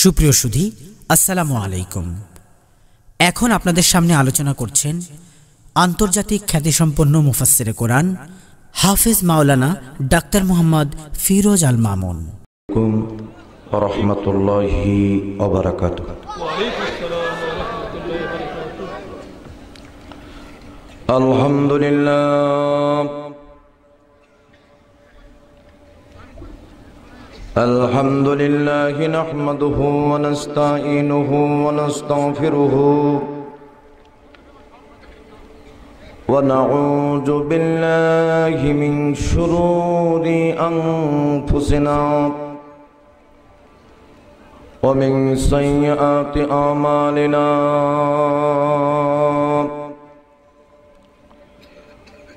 সুপ্রিয় সুধি আসসালামু আলাইকুম এখন আপনাদের সামনে আলোচনা করছেন আন্তর্জাতিক খ্যাতিসম্পন্ন মুফাসের কোরআন হাফিজ মাওলানা ডাক্তার মোহাম্মদ ফিরোজ আল মামুন আলহামদুলিল্লাহ الحمد لله نحمده ونستعينه ونستغفره ونعوذ بالله من شرور أنفسنا ومن سيئات أعمالنا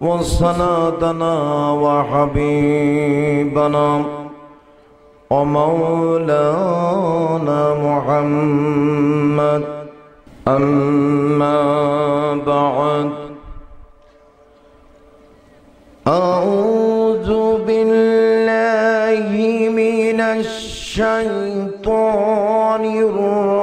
وصلاتنا وحبيبنا ومولانا محمد أما بعد أعوذ بالله من الشيطان الرجيم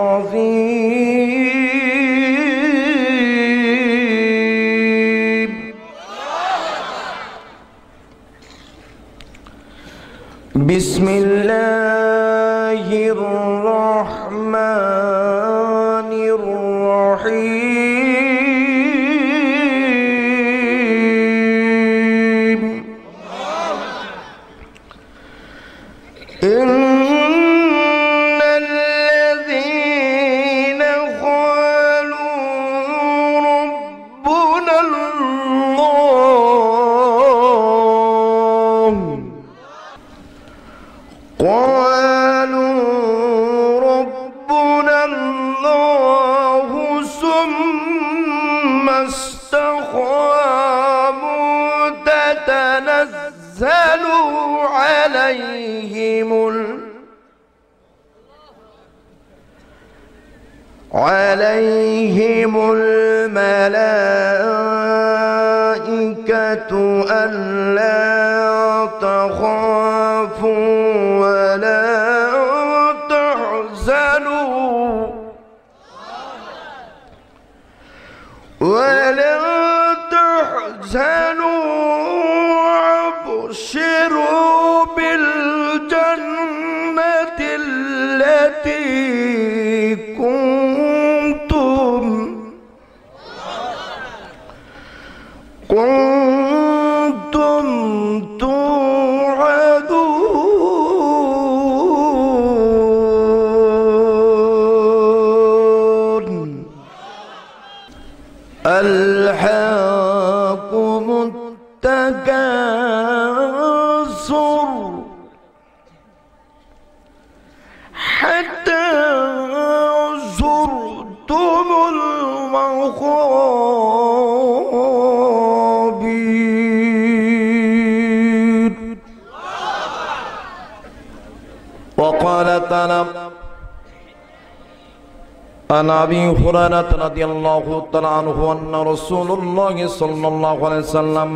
عن أبي هريرة رضي الله تعالى عنه أن رسول الله صلى الله عليه وسلم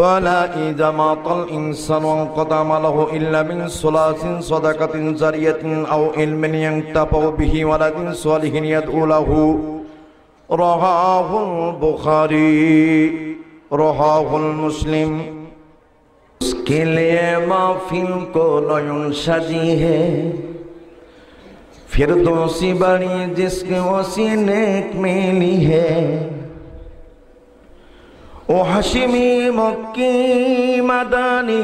قال إذا مات الإنسان وانقطع ماله إلا من صلاة صدقة زريه أو علم ينتفع به ولد صالح يدعو له رواه البخاري رواه المسلم اس کے لیے محفل کو نیون سجی ہے پھر بڑی جس کے اسی نیک ملی ہے او حشمی مکی مدانی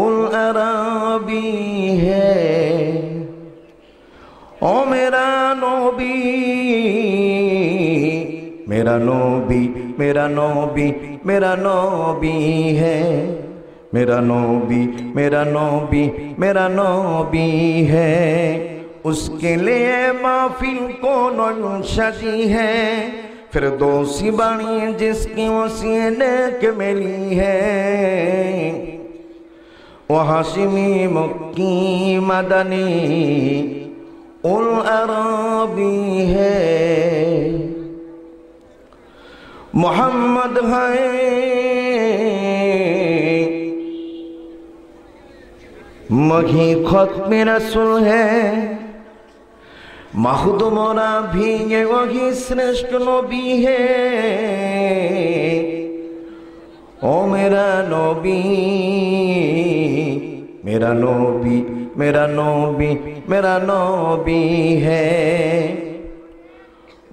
ارابی ہے او میرا نوبی میرا نوبی میرا نوبی میرا نوبی ہے میرا نوبی میرا نوبی میرا نوبی ہے اس کے لیے معافی ہے پھر دو سی بانی جس کی ملی ہے وہ سیمی مکی مدنی العرابی ہے محمد ہے مگھی خود رسول ہے مہد تما بھی یہ وہی سرشت نبی ہے او میرا نبی میرا نبی میرا نبی میرا نبی ہے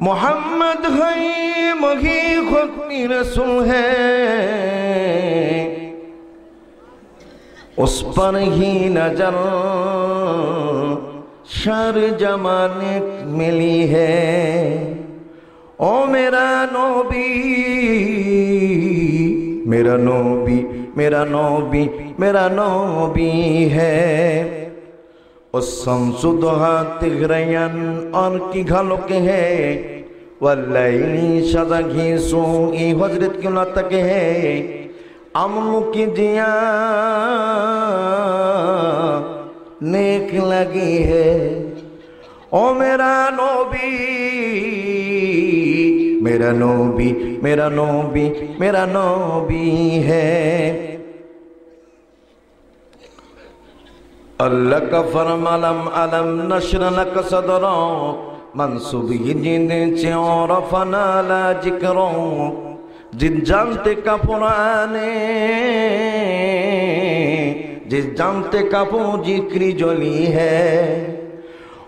محمد ہے مغھی خود رسول ہے اس پر ہی نجر شر جمانت ملی ہے او میرا نوبی میرا نوبی میرا نوبی میرا نوبی ہے اس سمس دہا تغریان اور کی گھلک ہے واللہی شدہ گھی سوئی حضرت کیوں نہ تک ہے دیا نیک لگی ہے او میرا نوبی میرا نوبی میرا نوبی ہے اللہ کا فرم علم نشر لک صدروں منصوبی جی نے چو لا جکروں کا پرانے جس جانتے کا کری جولی ہے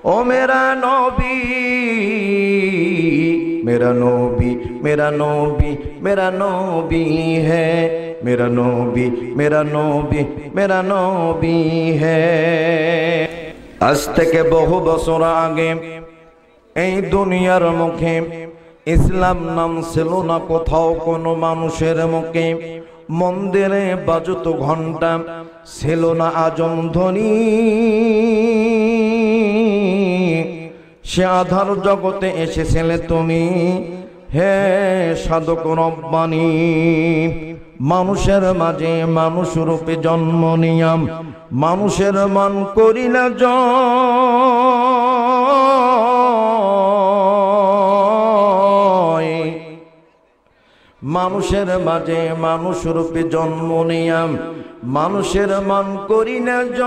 او میرا نوبی میرا نوبی ہے میرا نوبی میرا نوبی میرا نوبی ہے اج تہ بہو بسر آگے اے دنیا رمکھیں ইসলাম নাম ছিল না কোথাও কোনো মানুষের মুখে মন্দিরে বাজত ঘন্টা ছিল না আজম ধ্বনি সে আধার জগতে এসেছিলে তুমি হে সাধক রব্বানি মানুষের মাঝে মানুষ রূপে জন্ম নিয়াম মানুষের মান করিলা জয় মানুষের মাঝে মানুষ রূপে জন্ম নিয়াম মানুষের মান করি না জ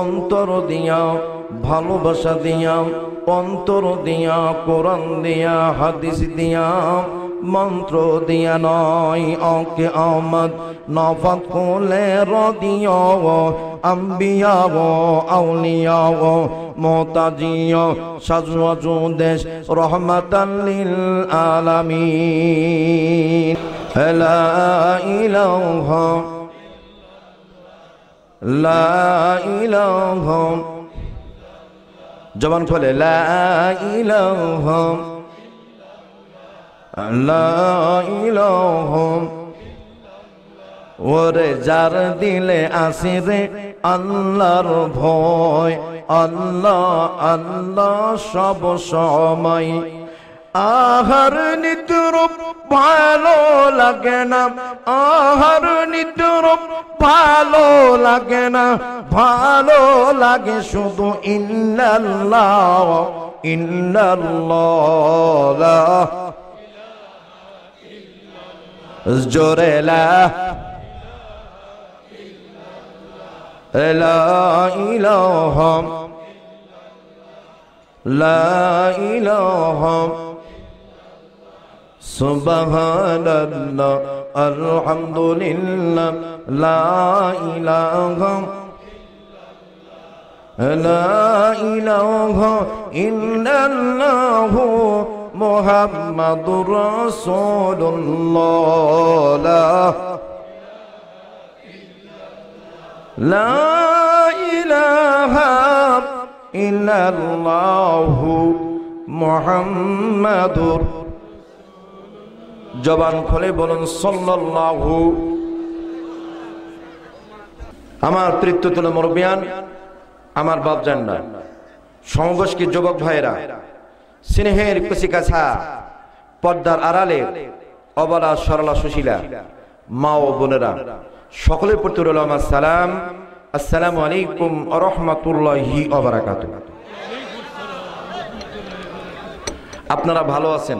অন্তর দিয়া ভালোবাসা দিয়া অন্তর দিয়া কোরআন দিয়া হাদিস দিয়া মন্ত্র দিয়া নয় আমদ অমদ নফকুলে রদিয় আম্বিয়াও আউলিয়াও মোতাজিও সাজু দেশ রহমাতাল্লিল আলামিন লা ইলাহা লা ইলাহা জবান খোলে লা ইলাহা ওরে যার দিলে আসিরে আল্লাহর ভয় আল্লাহ আল্লাহ সব সময় আহার নিতরূপ ভালো লাগে না আহার নিতরূপ ভালো লাগে না ভালো লাগে শুধু ইন্দাল্লাহ ইন্দাল্লাহ جوري لا لا إله لا إله سبحان الله الحمد لله لا إله لا إله إلا الله محمد رسول الله لا إله إلا الله محمد জবান খোলে বলুন সল্লাহু আমার তৃতীয় তুলে মরবিয়ান আমার বাপ জান না যুবক ভাইয়েরা স্নেহের কাছা পর্দার আড়ালে অবলা সরলা সুশীলা মা ও বোনেরা সকলের প্রতি আমার সালাম আসসালামু আলাইকুম রহমতুল্লাহি অবরাকাত আপনারা ভালো আছেন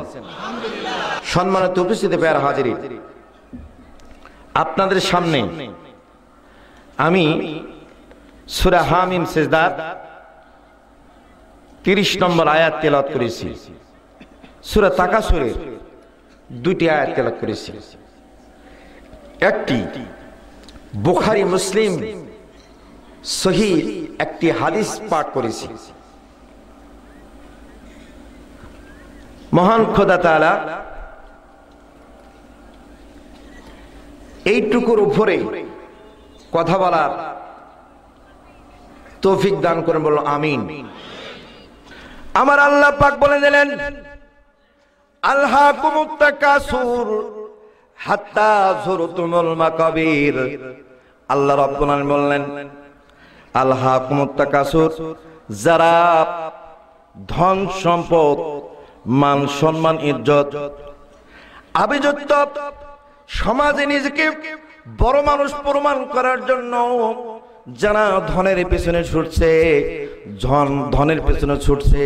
সম্মানিত উপস্থিতি পেয়ার হাজির আপনাদের সামনে আমি সুরা হামিম সেজদার তিরিশ নম্বর আয়াত তেলাত করেছি সুরা তাকা তাকাসুরের দুটি আয়াত তেলাত করেছি একটি বুখারি মুসলিম সহি একটি হাদিস পাঠ করেছি মহান খোদা তালা এইটুকুর উপরে কথা বলার তৌফিক দান করেন বলল আমিন আমার আল্লাহ পাক বলে দিলেন আল্লাহ কুমুত্তাকাসুর হাত্তা জুরতুমুল মাকাবির আল্লাহ রাব্বুল বললেন আল্লাহ কুমুত্তাকাসুর যারা ধন সম্পদ মান সম্মান ইজ্জত আভিযুক্ত সমাজে নিজেকে বড় মানুষ প্রমাণ করার জন্য যারা ধনের পিছনে ছুটছে ধন ধনের পেছনে ছুটছে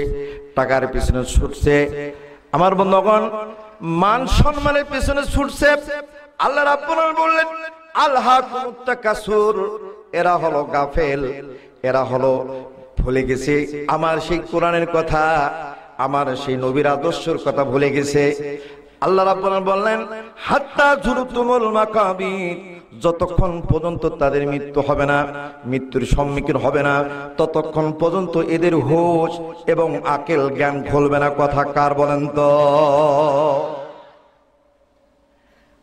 টাকার পেছনে ছুটছে আমার বন্ধুগণ মান সম্মানের পেছনে ছুটছে আল্লাহ রাব্বুল বললেন আল্লাহ কাসুর এরা হলো গাফেল এরা হলো ভুলে গেছে আমার সেই কোরআনের কথা আমার সেই নবীর আদর্শের কথা ভুলে গেছে আল্লাহ রাব্বুল বললেন হাত্তা জুরুতুমুল মাকাবির যতক্ষণ পর্যন্ত তাদের মৃত্যু হবে না মৃত্যুর সম্মুখীন হবে না ততক্ষণ পর্যন্ত এদের হোশ এবং আকেল জ্ঞান খুলবে না কথা কার বলেন তো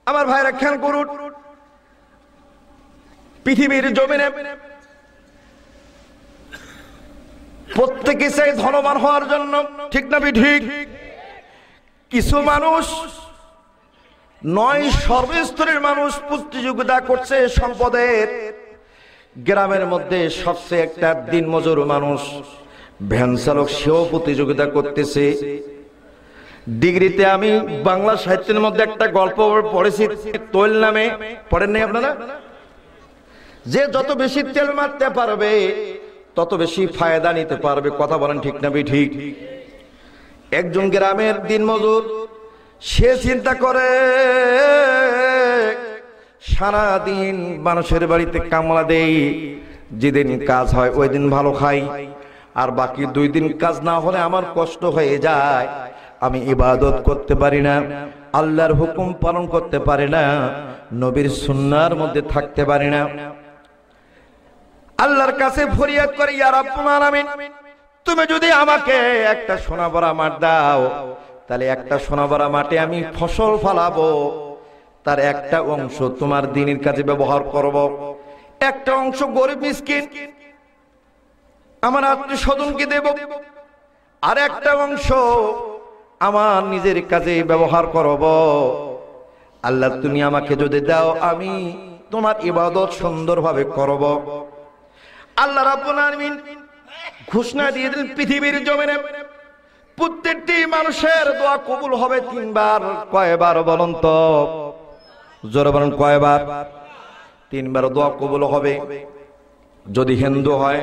আমার ভাইরা খেয়াল করুন পৃথিবীর জমিনে প্রত্যেকে সেই ধনবান হওয়ার জন্য ঠিক না ঠিক কিছু মানুষ নয় সর্বস্তরের মানুষ প্রতিযোগিতা করছে সম্পদের গ্রামের মধ্যে সবচেয়ে একটা দিন মজুর মানুষ ভ্যান চালক সেও প্রতিযোগিতা করতেছে ডিগ্রিতে আমি বাংলা সাহিত্যের মধ্যে একটা গল্প পড়েছি তৈল নামে পড়েন নাই আপনারা যে যত বেশি তেল মারতে পারবে তত বেশি ফায়দা নিতে পারবে কথা বলেন ঠিক না ঠিক একজন গ্রামের দিন মজুর সে চিন্তা করে সারা দিন মানুষের বাড়িতে কামলা দেই যেদিন কাজ হয় ওই দিন ভালো খাই আর বাকি দুই দিন কাজ না হলে আমার কষ্ট হয়ে যায় আমি ইবাদত করতে পারি না আল্লাহর হুকুম পালন করতে পারি না নবীর সুন্নার মধ্যে থাকতে পারি না আল্লাহর কাছে ফরিয়াদ করি আর আমি তুমি যদি আমাকে একটা সোনা বড় আমার দাও তাহলে একটা সোনাবারা মাঠে আমি ফসল ফলাবো তার একটা অংশ তোমার দিনের কাজে ব্যবহার করব। একটা অংশ গরিব মিসকিন আমার আত্মীয় স্বজনকে দেব আর একটা অংশ আমার নিজের কাজে ব্যবহার করব আল্লাহ তুমি আমাকে যদি দাও আমি তোমার ইবাদত সুন্দরভাবে করব আল্লাহ রাব্বুল আলামিন ঘোষণা দিয়ে দিলেন পৃথিবীর জমিনে প্রত্যেকটি মানুষের দোয়া কবুল হবে তিনবার কয়বার বলুন তো জোরে বলুন কয়বার তিনবার দোয়া কবুল হবে যদি হিন্দু হয়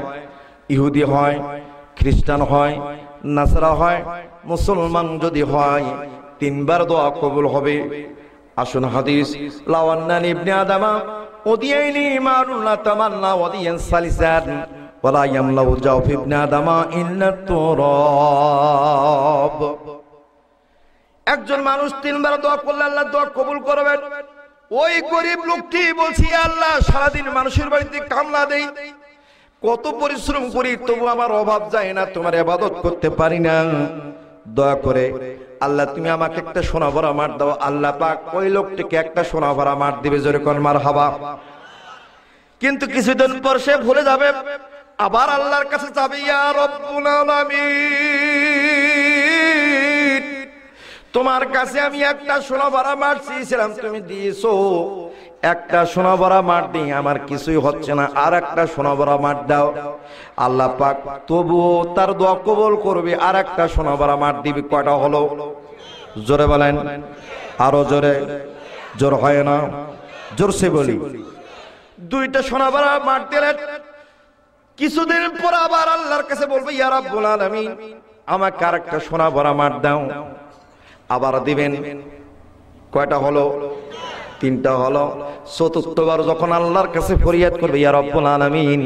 ইহুদি হয় খ্রিস্টান হয় নাসারা হয় মুসলমান যদি হয় তিনবার দোয়া কবুল হবে আসুন হাদিস লাওয়ান্না ইবনে আদামা ওদিয়াইনি মারুল্লাহ তামান্না ওদিয়ান সালিসান ওলা দামা ইল্লা তুরাব একজন মানুষ তিনবার দোয়া করলে আল্লাহ দোয়া কবুল করবেন ওই গরিব লোকটি বলছি আল্লাহ সারাদিন মানুষের বাড়িতে কামলা দেই কত পরিশ্রম করি তবু আমার অভাব যায় না তোমার আবাদত করতে পারি না দয়া করে আল্লাহ তুমি আমাকে একটা সোনা ভরা মার দাও আল্লাহ পাক ওই লোকটিকে একটা সোনা ভরা মার দিবে জোরে কন মার হাবা কিন্তু কিছুদিন পর সে ভুলে যাবে আবার আল্লাহর কাছে যাবে তোমার কাছে আমি একটা সোনা ভরা মাঠ চেয়েছিলাম তুমি দিয়েছো একটা সোনা ভরা মাঠ নেই আমার কিছুই হচ্ছে না আর একটা সোনা ভরা মাঠ দাও আল্লাহ পাক তবুও তার দোয়া কবল করবে আর একটা সোনা ভরা মাঠ দিবি কয়টা হলো জোরে বলেন আরো জোরে জোর হয় না জোরসে বলি দুইটা সোনা ভরা মাঠ দিলেন কিছুদিন পর আবার আল্লাহর কাছে বলবে ইয়ারা বোলাল আমি আমাকে আর একটা সোনা ভরা মার দাও আবার দিবেন কয়টা হলো তিনটা হলো চতুর্থবার যখন আল্লাহর কাছে ফরিয়াদ করবে ইয়ার অব্বুল আলমিন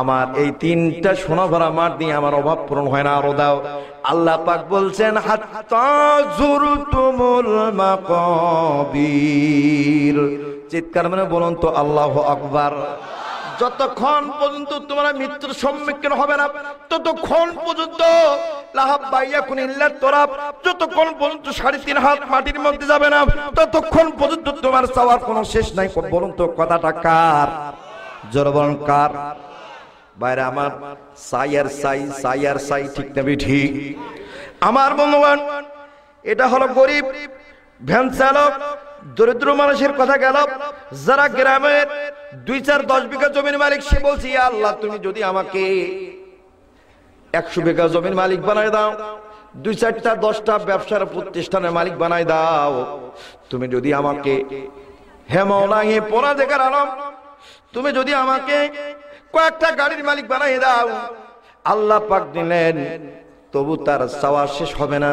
আমার এই তিনটা সোনা ভরা মার দিয়ে আমার অভাব পূরণ হয় না আরো দাও আল্লাহ পাক বলছেন চিৎকার মানে বলুন তো আল্লাহ আকবার যতক্ষণ পর্যন্ত তোমার মৃত্যুর সম্মুখীন হবে না ততক্ষণ পর্যন্ত যতক্ষণ পর্যন্ত সাড়ে তিন হাত মাটির মধ্যে যাবে না ততক্ষণ পর্যন্ত তোমার চাওয়ার কোনো শেষ নাই বলুন তো কথাটা কার জনবরণ কার বাইরে আমার সাই আর সাই সাই আর সাই ঠিক নেবি ঠিক আমার বন্ধুবান এটা হলো গরিব ভ্যান চালক দরিদ্র মানুষের কথা গেল যারা গ্রামের দুই চার দশ বিঘা জমির মালিক সে বলছি আল্লাহ তুমি যদি আমাকে একশো বিঘা জমির মালিক বানাই দাও দুই চারটা দশটা ব্যবসার প্রতিষ্ঠানের মালিক বানাই দাও তুমি যদি আমাকে হেমনাঙে পড়া দেখার আলম তুমি যদি আমাকে কয়েকটা গাড়ির মালিক বানাই দাও আল্লাহ পাক দিলেন তবু তার চাওয়া শেষ হবে না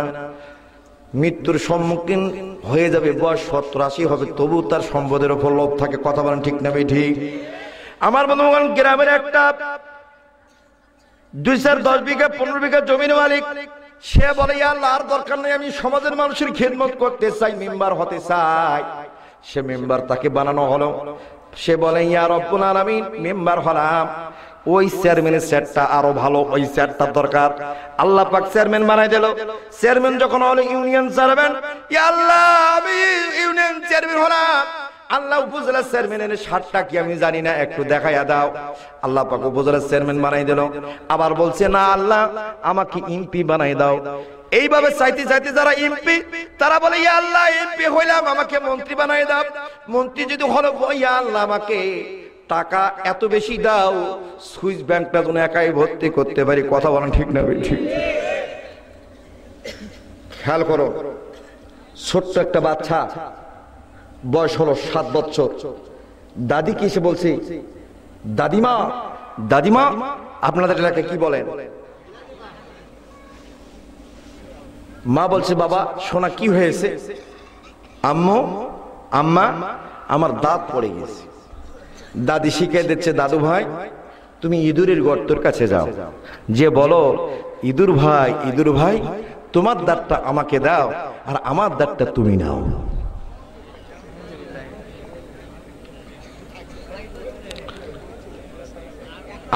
মৃত্যুর সম্মুখীন হয়ে যাবে বয়স সত্তর আশি হবে তবু তার সম্পদের ওপর লোভ থাকে কথা বলেন ঠিক না ঠিক আমার বন্ধুগণ গ্রামের একটা দুই চার দশ বিঘা পনেরো বিঘা জমির মালিক সে বলে আর দরকার নেই আমি সমাজের মানুষের খেদমত করতে চাই মেম্বার হতে চাই সে মেম্বার তাকে বানানো হলো সে বলে ইয়ার অপনার আমি মেম্বার হলাম ওই চেয়ারম্যানের সেটটা আরো ভালো ওই সেটটা দরকার আল্লাহ পাক চেয়ারম্যান বানাই দিল চেয়ারম্যান যখন হলো ইউনিয়ন চেয়ারম্যান আল্লাহ আমি ইউনিয়ন চেয়ারম্যান হলাম আল্লাহ উপজেলা চেয়ারম্যানের সারটা কি আমি জানি না একটু দেখাইয়া দাও আল্লাহ পাক উপজেলা চেয়ারম্যান বানাই দিল আবার বলছে না আল্লাহ আমাকে এমপি বানাই দাও এইভাবে চাইতে চাইতে যারা এমপি তারা বলে ইয়া আল্লাহ এমপি হইলাম আমাকে মন্ত্রী বানাই দাও মন্ত্রী যদি হলো ইয়া আল্লাহ আমাকে টাকা এত বেশি দাও সুইস ব্যাংকটা যেন একাই ভর্তি করতে পারি কথা বলেন ঠিক না ঠিক খেয়াল করো ছোট্ট একটা বাচ্চা বয়স হলো সাত বছর দাদি কি এসে বলছি দাদিমা দাদিমা আপনাদের এলাকায় কি বলেন মা বলছে বাবা সোনা কি হয়েছে আম্মু আম্মা আমার দাঁত পড়ে গেছে দাদি শিখে দিচ্ছে দাদু ভাই তুমি ইঁদুরের গর্তর কাছে যাও যে বলো ইঁদুর ভাই ইঁদুর ভাই তোমার দাঁতটা আমাকে দাও আর আমার দাঁতটা তুমি নাও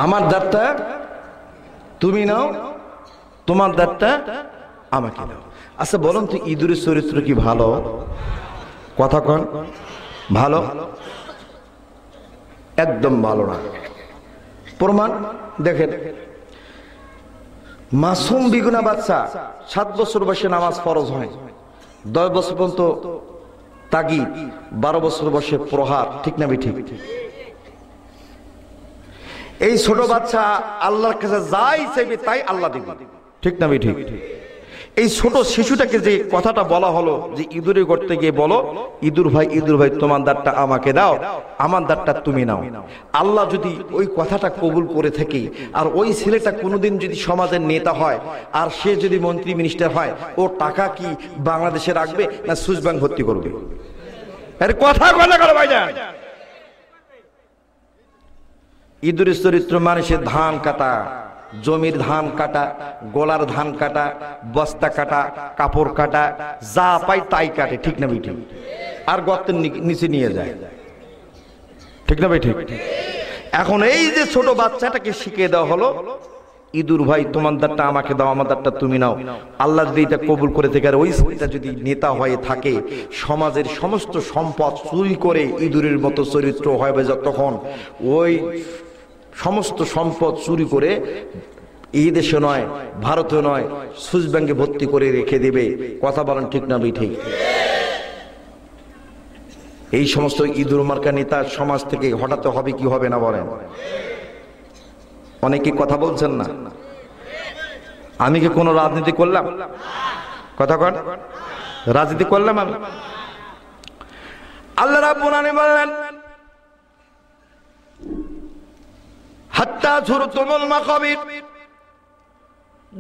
আমার দাঁতটা তুমি নাও তোমার দাঁতটা আমাকে দাও আচ্ছা বলুন তুই ইঁদুরের চরিত্র কি ভালো কথা কন ভালো একদম ভালো না প্রমাণ দেখেন মাসুম বিগুনা বাচ্চা সাত বছর বয়সে নামাজ ফরজ হয় দশ বছর পর্যন্ত তাগি বারো বছর বয়সে প্রহার ঠিক না ঠিক এই ছোট বাচ্চা আল্লাহর কাছে যাই চাইবে তাই আল্লাহ দিবে ঠিক না ঠিক এই ছোট শিশুটাকে যে কথাটা বলা হলো যে ইঁদুরে করতে গিয়ে বলো ইঁদুর ভাই ইঁদুর ভাই তোমার দাঁতটা আমাকে দাও আমার দাঁতটা তুমি নাও আল্লাহ যদি ওই কথাটা কবুল করে থাকে আর ওই ছেলেটা কোনোদিন যদি সমাজের নেতা হয় আর সে যদি মন্ত্রী মিনিস্টার হয় ও টাকা কি বাংলাদেশে রাখবে না সুইস ব্যাংক ভর্তি করবে আরে কথা ইঁদুরের চরিত্র মানুষের ধান কাটা জমির ধান কাটা গোলার ধান কাটা বস্তা কাটা কাপড় কাটা যা পাই তাই কাটে ঠিক না বেঠিক আর গর্তের নিচে নিয়ে যায় ঠিক না বেঠিক এখন এই যে ছোট বাচ্চাটাকে শিখিয়ে দেওয়া হলো ইদুর ভাই তোমার দারটা আমাকে দাও আমার দারটা তুমি নাও আল্লাহ যদি এটা কবুল করে থেকে আর ওই ছেলেটা যদি নেতা হয়ে থাকে সমাজের সমস্ত সম্পদ চুরি করে ইঁদুরের মতো চরিত্র হয় যা তখন ওই সমস্ত সম্পদ চুরি করে এই দেশে নয় ভারতে নয় সুইস ব্যাংকে ভর্তি করে রেখে দেবে কথা বলেন ঠিক না ঠিক এই সমস্ত ইঁদুর মার্কা নেতা সমাজ থেকে হঠাতে হবে কি হবে না বলেন অনেকে কথা বলছেন না আমি কি কোনো রাজনীতি করলাম কথা কন রাজনীতি করলাম আমি আল্লাহ রাব্বুল আলামিন বললেন হাত্তা ঝুরতুমুল মাকাবির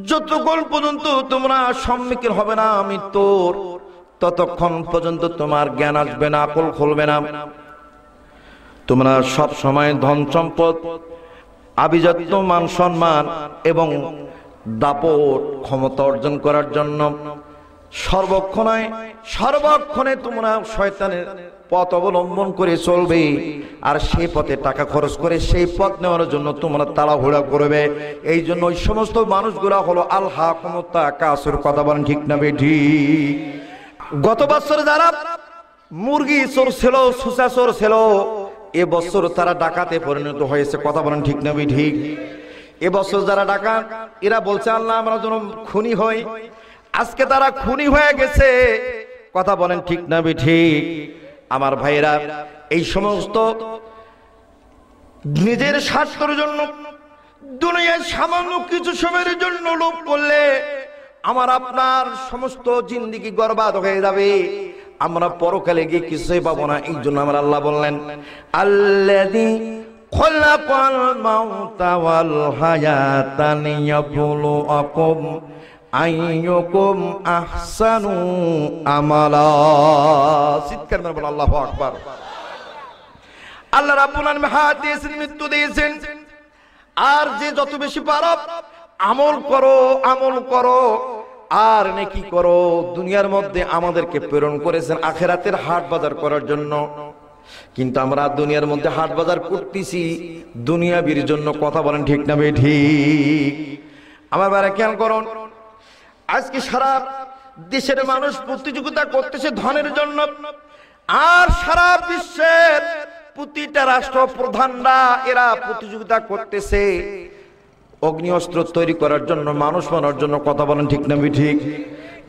যতক্ষণ পর্যন্ত তোমরা সম্মুখীন হবে না আমি তোর ততক্ষণ পর্যন্ত তোমার জ্ঞান আসবে না আকল খুলবে না তোমরা সব সময় ধন সম্পদ আভিজাত্য মান সম্মান এবং দাপট ক্ষমতা অর্জন করার জন্য সর্বক্ষণে সর্বক্ষণে তোমরা শয়তানের পথ অবলম্বন করে চলবে আর সেই পথে টাকা খরচ করে সেই পথ নেওয়ার জন্য তোমরা তাড়াহুড়া করবে এই জন্য ওই সমস্ত মানুষগুলা হলো আল্লাহ ক্ষমতা কাসুর কথা বলেন ঠিক না বেঠি গত বছর যারা মুরগি চোর ছিল সুসা চোর ছিল এবছর তারা ডাকাতে পরিণত হয়েছে কথা বলেন ঠিক না ঠিক এবছর যারা ডাকা এরা বলছে আল্লাহ আমরা যেন খুনি হই আজকে তারা খুনি হয়ে গেছে কথা বলেন ঠিক না ঠিক আমার ভাইয়েরা এই সমস্ত নিজের স্বাস্থ্যের জন্য দুনিয়ায় সামান্য কিছু সময়ের জন্য লোভ করলে আমার আপনার সমস্ত জিন্দিগি গর্বাদ হয়ে যাবে আমরা পরকালে গিয়ে কিছুই পাবো না এই জন্য আমার আল্লাহ বললেন আল্লাদি খোলা পাল মাউতা ওয়াল হায়াতানি ইয়াবুলু আকুম আইয়ুকুম আহসানু আমালা চিৎকার মেরে বল আল্লাহু আকবার আল্লাহ রাব্বুল আলামিন হায়াত দিয়েছেন মৃত্যু দিয়েছেন আর যে যত বেশি পারো আমল করো আমল করো আর নেকি করো দুনিয়ার মধ্যে আমাদেরকে প্রেরণ করেছেন আখেরাতের হাট বাজার করার জন্য কিন্তু আমরা দুনিয়ার মধ্যে হাট বাজার করতেছি দুনিয়াবির জন্য কথা বলেন ঠিক না বে ঠিক আমার বেড়া খেয়াল করুন আজকে সারা দেশের মানুষ প্রতিযোগিতা করতেছে ধনের জন্য আর সারা বিশ্বের প্রতিটা রাষ্ট্র প্রধানরা এরা প্রতিযোগিতা করতেছে অগ্নি অস্ত্র তৈরি করার জন্য মানুষ মানার জন্য কথা বলেন ঠিক না ঠিক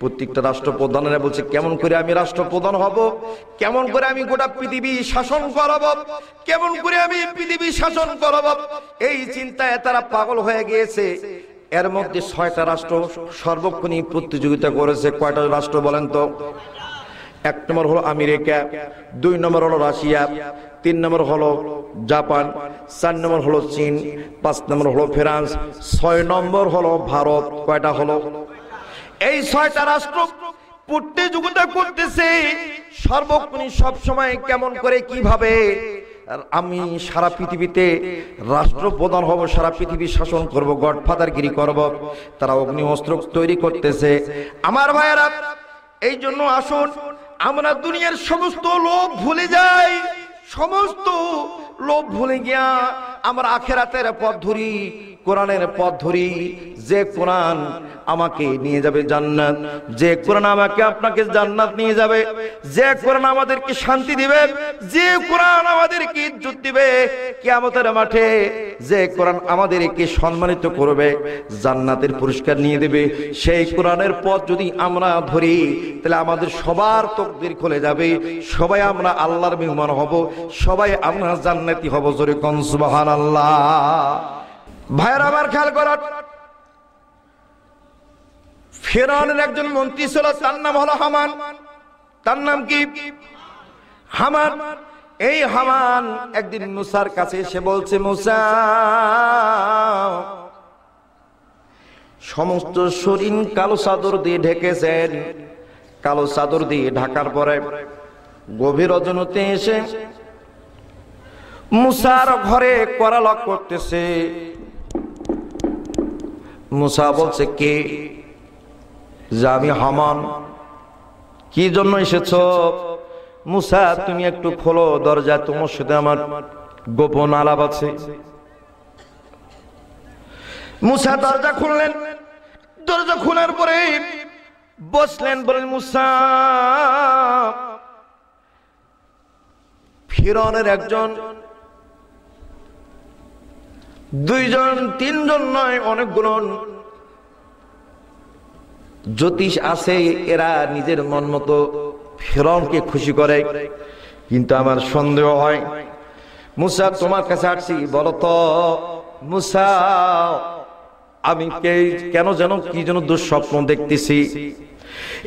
প্রত্যেকটা রাষ্ট্রপ্রধানেরা বলছে কেমন করে আমি রাষ্ট্রপ্রধান হব কেমন করে আমি গোটা পৃথিবী শাসন করাব কেমন করে আমি পৃথিবী শাসন করাব এই চিন্তায় তারা পাগল হয়ে গিয়েছে এর মধ্যে ছয়টা রাষ্ট্র সর্বক্ষণই প্রতিযোগিতা করেছে কয়টা রাষ্ট্র বলেন তো এক নম্বর হলো আমেরিকা দুই নম্বর হলো রাশিয়া তিন নম্বর হলো জাপান চার নম্বর হলো চীন পাঁচ নম্বর হলো ফ্রান্স ছয় নম্বর হলো ভারত কয়টা হলো এই ছয়টা রাষ্ট্র প্রতিযোগিতা করতেছে সর্বক্ষণই সবসময় কেমন করে কিভাবে আমি সারা পৃথিবীতে রাষ্ট্রপ্রধান হব সারা পৃথিবী শাসন করব গডফাদারগিরি করব তারা অগ্নি অস্ত্র তৈরি করতেছে আমার ভাইয়েরা এই জন্য আসুন আমরা দুনিয়ার সমস্ত লোক ভুলে যাই সমস্ত লোভ ভুলে গিয়া আমরা আখেরাতের পথ ধরি কোরআনের পথ ধরি যে কোরআন আমাকে নিয়ে যাবে জান্নাত যে কোরআন আমাকে আপনাকে জান্নাত নিয়ে যাবে যে কোরআন আমাদেরকে শান্তি দিবে যে কোরআন আমাদেরকে ইজ্জত দিবে কিয়ামতের মাঠে যে কোরআন আমাদেরকে সম্মানিত করবে জান্নাতের পুরস্কার নিয়ে দেবে সেই কোরআনের পথ যদি আমরা ধরি তাহলে আমাদের সবার তকদির খুলে যাবে সবাই আমরা আল্লাহর মেহমান হব সবাই আমরা জান্নাত জান্নাতি হব জোরে কোন সুবহানাল্লাহ ভাইরা আমার খেয়াল করার ফেরাউনের একজন মন্ত্রী ছিল তার নাম হলো হামান তার নাম কি হামান এই হামান একদিন মুসার কাছে এসে বলছে মুসা সমস্ত শরীর কালো চাদর দিয়ে ঢেকেছেন কালো চাদর দিয়ে ঢাকার পরে গভীর অজনতে এসে মুসার ঘরে করাল করতেছে মুসা বলছে কে যে আমি হমন কি জন্য এসেছ মুসা তুমি একটু খোলো দরজা তোমার সাথে আমার গোপন আলাপ আছে মুসা দরজা খুললেন দরজা খুলার পরে বসলেন বলেন মুসা ফিরনের একজন দুইজন তিনজন নয় অনেক অনেকগুলো জ্যোতিষ আছে এরা নিজের মন মতো ফেরনকে খুশি করে কিন্তু আমার সন্দেহ হয় মুসা তোমার কাছে আসছি বলতো মুসা আমি কেন যেন কি যেন দুঃস্বপ্ন দেখতেছি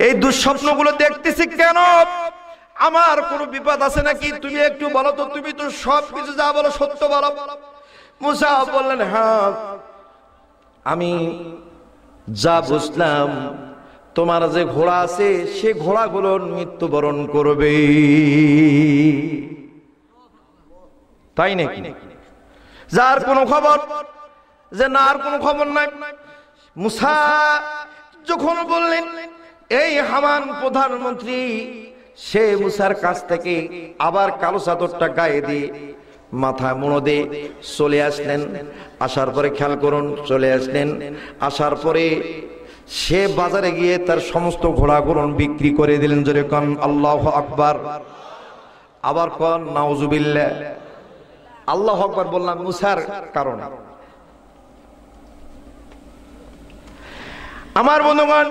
এই দুঃস্বপ্ন গুলো দেখতেছি কেন আমার কোনো বিপদ আছে নাকি তুমি একটু বলতো তুমি তো সবকিছু যা বলো সত্য বলো বলো মুসা বললেন হ্যাঁ আমি যা বুঝলাম তোমার যে ঘোড়া আছে সে ঘোড়াগুলো মৃত্যুবরণ করবে তাই নাকি যার কোনো খবর যে না আর কোনো খবর নাই মুসা যখন বললেন এই হামান প্রধানমন্ত্রী সে মুসার কাছ থেকে আবার কালো চাদরটা গায়ে দিয়ে মাথা মুড়ো দিয়ে চলে আসলেন আসার পরে খেয়াল করুন চলে আসলেন আসার পরে সে বাজারে গিয়ে তার সমস্ত ঘোড়া করুন বিক্রি করে দিলেন যেরকম আল্লাহ আকবার আবার কন নাউজুবিল্লা আল্লাহ আকবার বললাম মুসার কারণ আমার বন্ধুগণ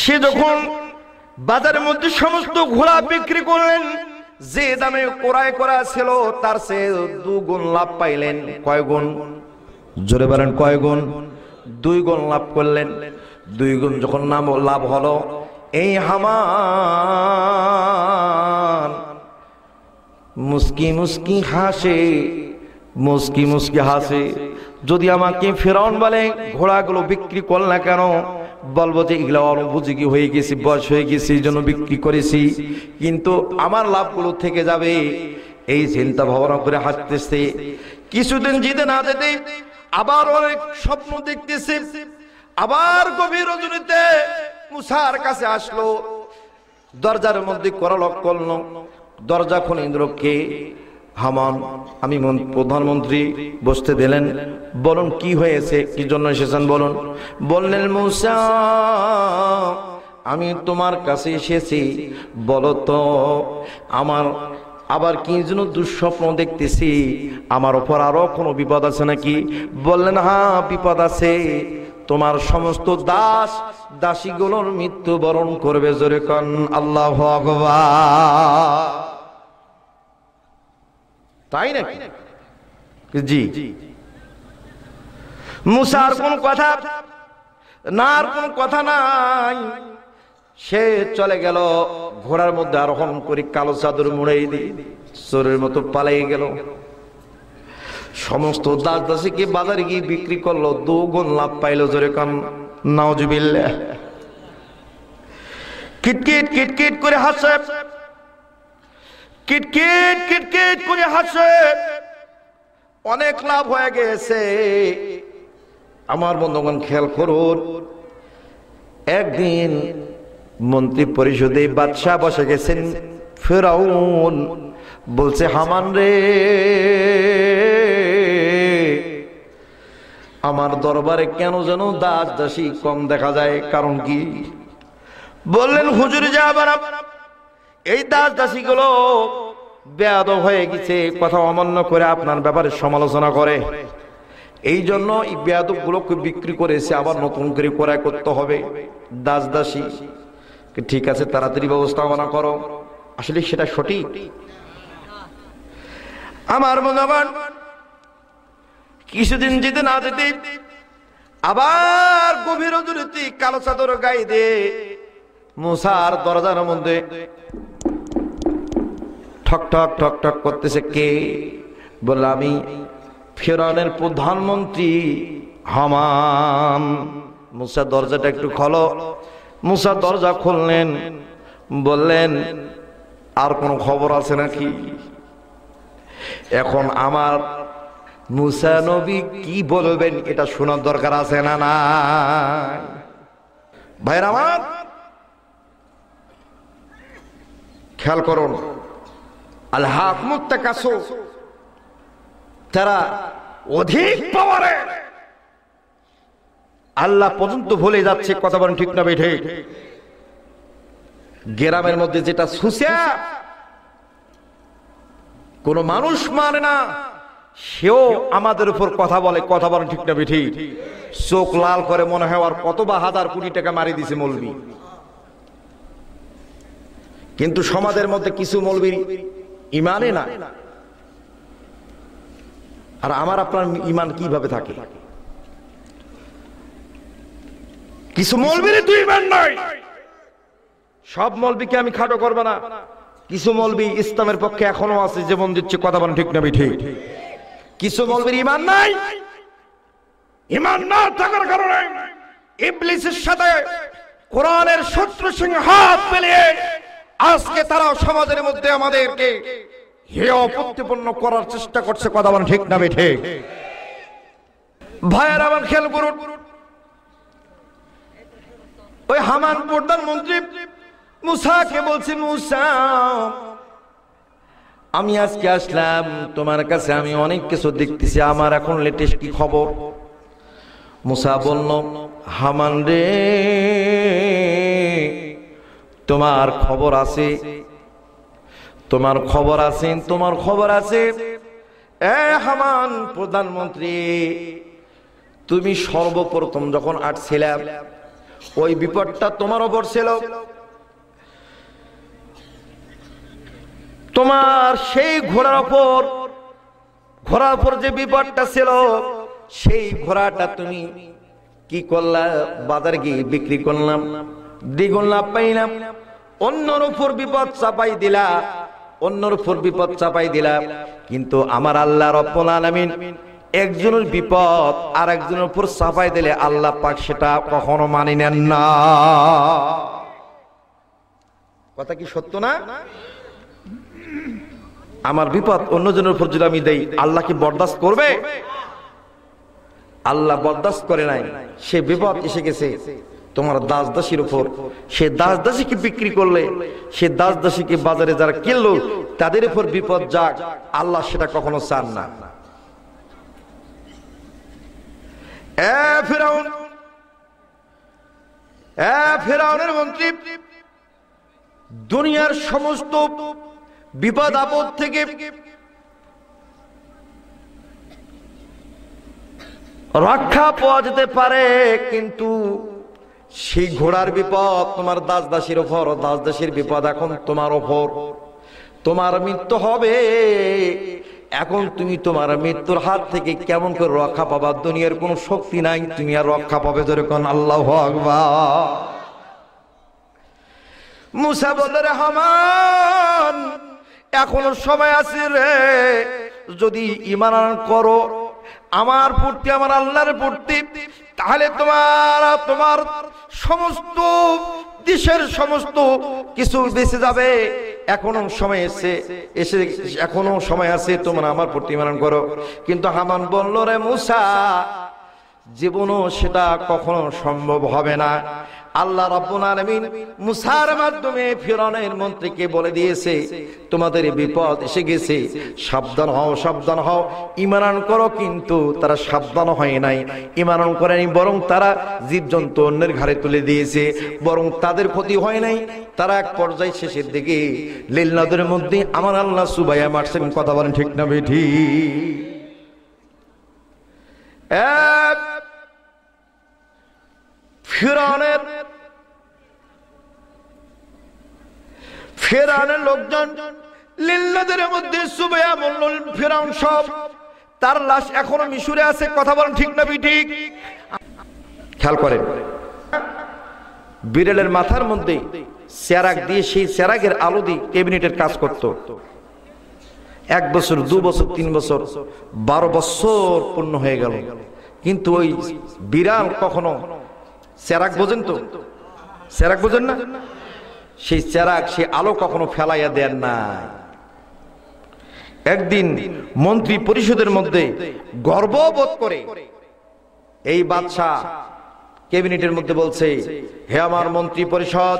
সে যখন বাজারের মধ্যে সমস্ত ঘোড়া বিক্রি করলেন যে দামে ক্রয় করা ছিল তার সে দুগুণ লাভ পাইলেন কয় গুণ জোরে বলেন কয় গুণ দুই গুণ লাভ করলেন দুই গুণ যখন নাম লাভ হলো এই হামান মুস্কি মুস্কি হাসে মুস্কি মুস্কি হাসে যদি আমাকে ফেরাউন বলে ঘোড়াগুলো বিক্রি করল না কেন বলবো যে এগুলো অনুপযোগী হয়ে গেছি বয়স হয়ে গেছি এই জন্য বিক্রি করেছি কিন্তু আমার লাভগুলো থেকে যাবে এই চিন্তা ভাবনা করে হাঁটতেছে কিছুদিন জিতে না যেতে আবার অনেক স্বপ্ন দেখতেছে আবার গভীর রজনীতে মুসার কাছে আসলো দরজার মধ্যে করা করলো দরজা খুলে ইন্দ্রকে হামান আমি প্রধানমন্ত্রী বসতে দিলেন বলুন কি হয়েছে কি জন্য এসেছেন বলুন বললেন মৌসা আমি তোমার কাছে এসেছি বলো তো আমার আবার কি যেন দুঃস্বপ্ন দেখতেছি আমার ওপর আরো কোনো বিপদ আছে নাকি বললেন হ্যাঁ বিপদ আছে তোমার সমস্ত দাস দাসীগুলোর মৃত্যুবরণ করবে জোরে কন আল্লাহ ভগবান তাই নাকি জি মুসার কোন কথা না আর কোন কথা নাই সে চলে গেল ঘোড়ার মধ্যে আরোহণ করে কালো চাদর মুড়াই দিয়ে চোরের মতো পালাই গেল সমস্ত দাস দাসীকে বাজারে গিয়ে বিক্রি করলো দুগুণ লাভ পাইলো জোরে কম নাওজবিল্লা কিটকিট কিটকিট করে হাসে কিটকিট কিটকিট করে হাসে অনেক লাভ হয়ে গেছে আমার বন্ধুগণ খেয়াল করুন একদিন মন্ত্রী পরিষদে বাদশাহ বসে গেছেন ফেরাউন বলছে হামান রে আমার দরবারে কেন যেন দাস দাসী কম দেখা যায় কারণ কি বললেন হুজুর যা আবার এই দাস দাসীগুলো বেয়াদব হয়ে গেছে কথা অমান্য করে আপনার ব্যাপারে সমালোচনা করে এই জন্য এই বেয়াদবগুলোকে বিক্রি করেছে আবার নতুন করে ক্রয় করতে হবে দাস দাসী ঠিক আছে তাড়াতাড়ি ব্যবস্থাপনা করো আসলে সেটা সঠিক আমার মনোবান কিছুদিন যেতে না যেতে আবার গভীর কালো চাদর গায়ে দিয়ে মুসার দরজার মধ্যে ঠক ঠক ঠক ঠক করতেছে কে বলল আমি ফেরানের প্রধানমন্ত্রী হামাম মুসা দরজাটা একটু খলো মুসা দরজা খুললেন বললেন আর কোনো খবর আছে নাকি এখন আমার মুসা নবী কি বলবেন এটা শোনার দরকার আছে না না ভাইরা আমার খেয়াল করুন আল্লাহ কাসু তারা অধিক পাওয়ারে আল্লাহ পর্যন্ত ভুলে যাচ্ছে কথা বলেন ঠিক না বেঠে গ্রামের মধ্যে যেটা সুসিয়া কোন মানুষ মানে না সেও আমাদের উপর কথা বলে কথা বলেন ঠিক না বেঠি চোখ লাল করে মনে হয় আর কত বা হাজার কোটি টাকা মারি দিছে মৌলবী কিন্তু সমাজের মধ্যে কিছু মৌলবীর ইমানে না আর আমার আপনার ইমান কিভাবে থাকে কিছু মৌলবীর তুই ইমান নাই সব মৌলবীকে আমি খাটো করবো না কিছু মৌলবী ইসলামের পক্ষে এখনো আছে যেমন দিচ্ছে কথা বলেন ঠিক না ঠিক কিছু মৌলবীর ইমান নাই ইমান না থাকার কারণে ইবলিসের সাথে কোরআনের শত্রু সিংহ হাত পেলিয়ে আজকে তারা সমাজের মধ্যে আমাদেরকে হে প্রতিপন্ন করার চেষ্টা করছে কথা বলেন ঠিক না বেঠে ভাইয়ের আমার খেল করুন ওই হামান প্রধানমন্ত্রী মুসাকে বলছি মুসা আমি আজকে আসলাম তোমার কাছে আমি অনেক কিছু দেখতেছি আমার এখন লেটেস্ট কি খবর মুসা বলল হামান রে তোমার খবর আছে তোমার খবর আছে তোমার খবর আছে এ হামান প্রধানমন্ত্রী তুমি সর্বপ্রথম যখন আটছিলাম ওই বিপদটা তোমার ওপর ছিল তোমার সেই ঘোড়ার ওপর ঘোড়ার ওপর যে বিপদটা ছিল সেই ঘোড়াটা তুমি কি করলা বাজার গিয়ে বিক্রি করলাম দ্বিগুণ লাভ পাইলাম অন্যর উপর বিপদ চাপাই দিলা অন্যর উপর বিপদ চাপাই দিলা কিন্তু আমার আল্লাহ রব্বুল আলামিন একজনের বিপদ আর একজনের উপর চাপাই দিলে আল্লাহ পাক সেটা কখনো মানি নেন না কথা কি সত্য না আমার বিপদ অন্যজনের উপর যদি আমি দেই আল্লাহ কি বরদাস্ত করবে আল্লাহ বরদাস্ত করে নাই সে বিপদ এসে গেছে তোমার দাস দাসীর উপর সে দাস দাসীকে বিক্রি করলে সে দাস দাসীকে বাজারে যারা কিনলো তাদের উপর বিপদ যাক আল্লাহ সেটা কখনো চান না মন্ত্রী দুনিয়ার সমস্ত বিপদ আপদ থেকে রক্ষা পাওয়া যেতে পারে কিন্তু সেই ঘোড়ার বিপদ তোমার দাস দাসীর ওপর দাস দাসীর বিপদ এখন তোমার ওপর তোমার মৃত্যু হবে এখন তুমি তোমার মৃত্যুর হাত থেকে কেমন করে রক্ষা পাবা দুনিয়ার কোনো শক্তি নাই তুমি আর রক্ষা পাবে যেরকম আল্লাহ আকবা মুসা বলে রহমান এখনো সময় আছে রে যদি ইমান করো আমার পূর্তি আমার আল্লাহর পূর্তি তাহলে তোমার তোমার সমস্ত দেশের সমস্ত কিছু বেঁচে যাবে এখনো সময় এসে এসে এখনো সময় আছে তোমরা আমার প্রতিমারণ করো কিন্তু হামান বলল রে মুসা জীবনও সেটা কখনো সম্ভব হবে না আল্লাহ রাব্বুল মুসার মাধ্যমে ফিরনের মন্ত্রীকে বলে দিয়েছে তোমাদের বিপদ এসে গেছে সাবধান হও সাবধান হও ইমানান করো কিন্তু তারা সাবধান হয় নাই ইমানান করেনি বরং তারা জীবজন্তু অন্যের ঘাড়ে তুলে দিয়েছে বরং তাদের ক্ষতি হয় নাই তারা এক পর্যায়ে শেষের দিকে লীল নদের মধ্যে আমার আল্লাহ সুবাইয়া মারছেন কথা বলেন ঠিক না বেঠি এক ফিরানের ফেরানের লোকজন লিল্লাদের মধ্যে সুবেয়া বলল ফেরাউন সব তার লাশ এখনো মিশুরে আছে কথা বলেন ঠিক না ঠিক খেয়াল করেন বিড়ালের মাথার মধ্যে স্যারাক দিয়ে সেই স্যারাকের আলো দিয়ে ক্যাবিনেটের কাজ করত এক বছর দু বছর তিন বছর বারো বছর পূর্ণ হয়ে গেল কিন্তু ওই বিড়াল কখনো চেরাক বোঝেন তো চেরাক বোঝেন না সেই চেরাক সে আলো কখনো ফেলাইয়া দেন না একদিন মন্ত্রী পরিষদের মধ্যে গর্ববোধ করে এই বাদশাহ ক্যাবিনেটের মধ্যে বলছে হে আমার মন্ত্রী পরিষদ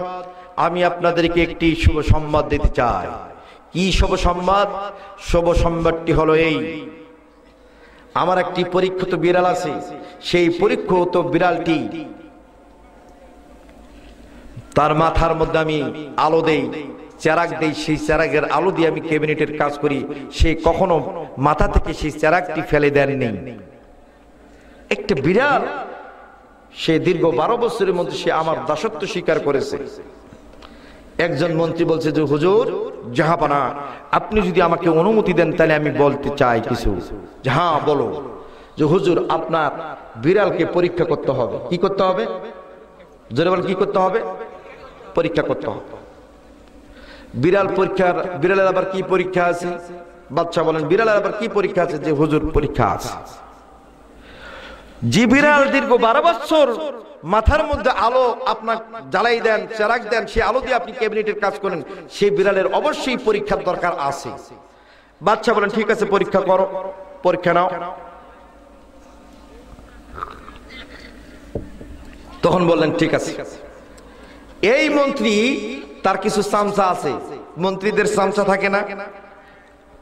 আমি আপনাদেরকে একটি শুভ সংবাদ দিতে চাই কি শুভ সংবাদ শুভ সংবাদটি হলো এই আমার একটি পরীক্ষিত বিড়াল আছে সেই পরীক্ষিত বিড়ালটি তার মাথার মধ্যে আমি আলো দেই চেরাক দেই সেই চেরাকের আলো দিয়ে আমি ক্যাবিনেটের কাজ করি সে কখনো মাথা থেকে সেই চেরাকটি ফেলে দেননি একটা বিরাট সে দীর্ঘ বারো বছরের মধ্যে সে আমার দাসত্ব স্বীকার করেছে একজন মন্ত্রী বলছে যে হুজুর জাহাপানা আপনি যদি আমাকে অনুমতি দেন তাহলে আমি বলতে চাই কিছু হ্যাঁ বলো যে হুজুর আপনার বিড়ালকে পরীক্ষা করতে হবে কি করতে হবে জোরে বল কি করতে হবে পরীক্ষা করতে হবে বিড়াল পরীক্ষার বিড়ালের আবার কি পরীক্ষা আছে বাচ্চা বলেন বিড়ালের আবার কি পরীক্ষা আছে যে হুজুর পরীক্ষা আছে যে বিড়াল দীর্ঘ বারো বছর মাথার মধ্যে আলো আপনার জ্বালাই দেন চেরাক দেন সে আলো দিয়ে আপনি ক্যাবিনেটের কাজ করেন সেই বিড়ালের অবশ্যই পরীক্ষার দরকার আছে বাচ্চা বলেন ঠিক আছে পরীক্ষা করো পরীক্ষা নাও তখন বললেন ঠিক আছে এই মন্ত্রী তার কিছু চামচা আছে মন্ত্রীদের চামচা থাকে না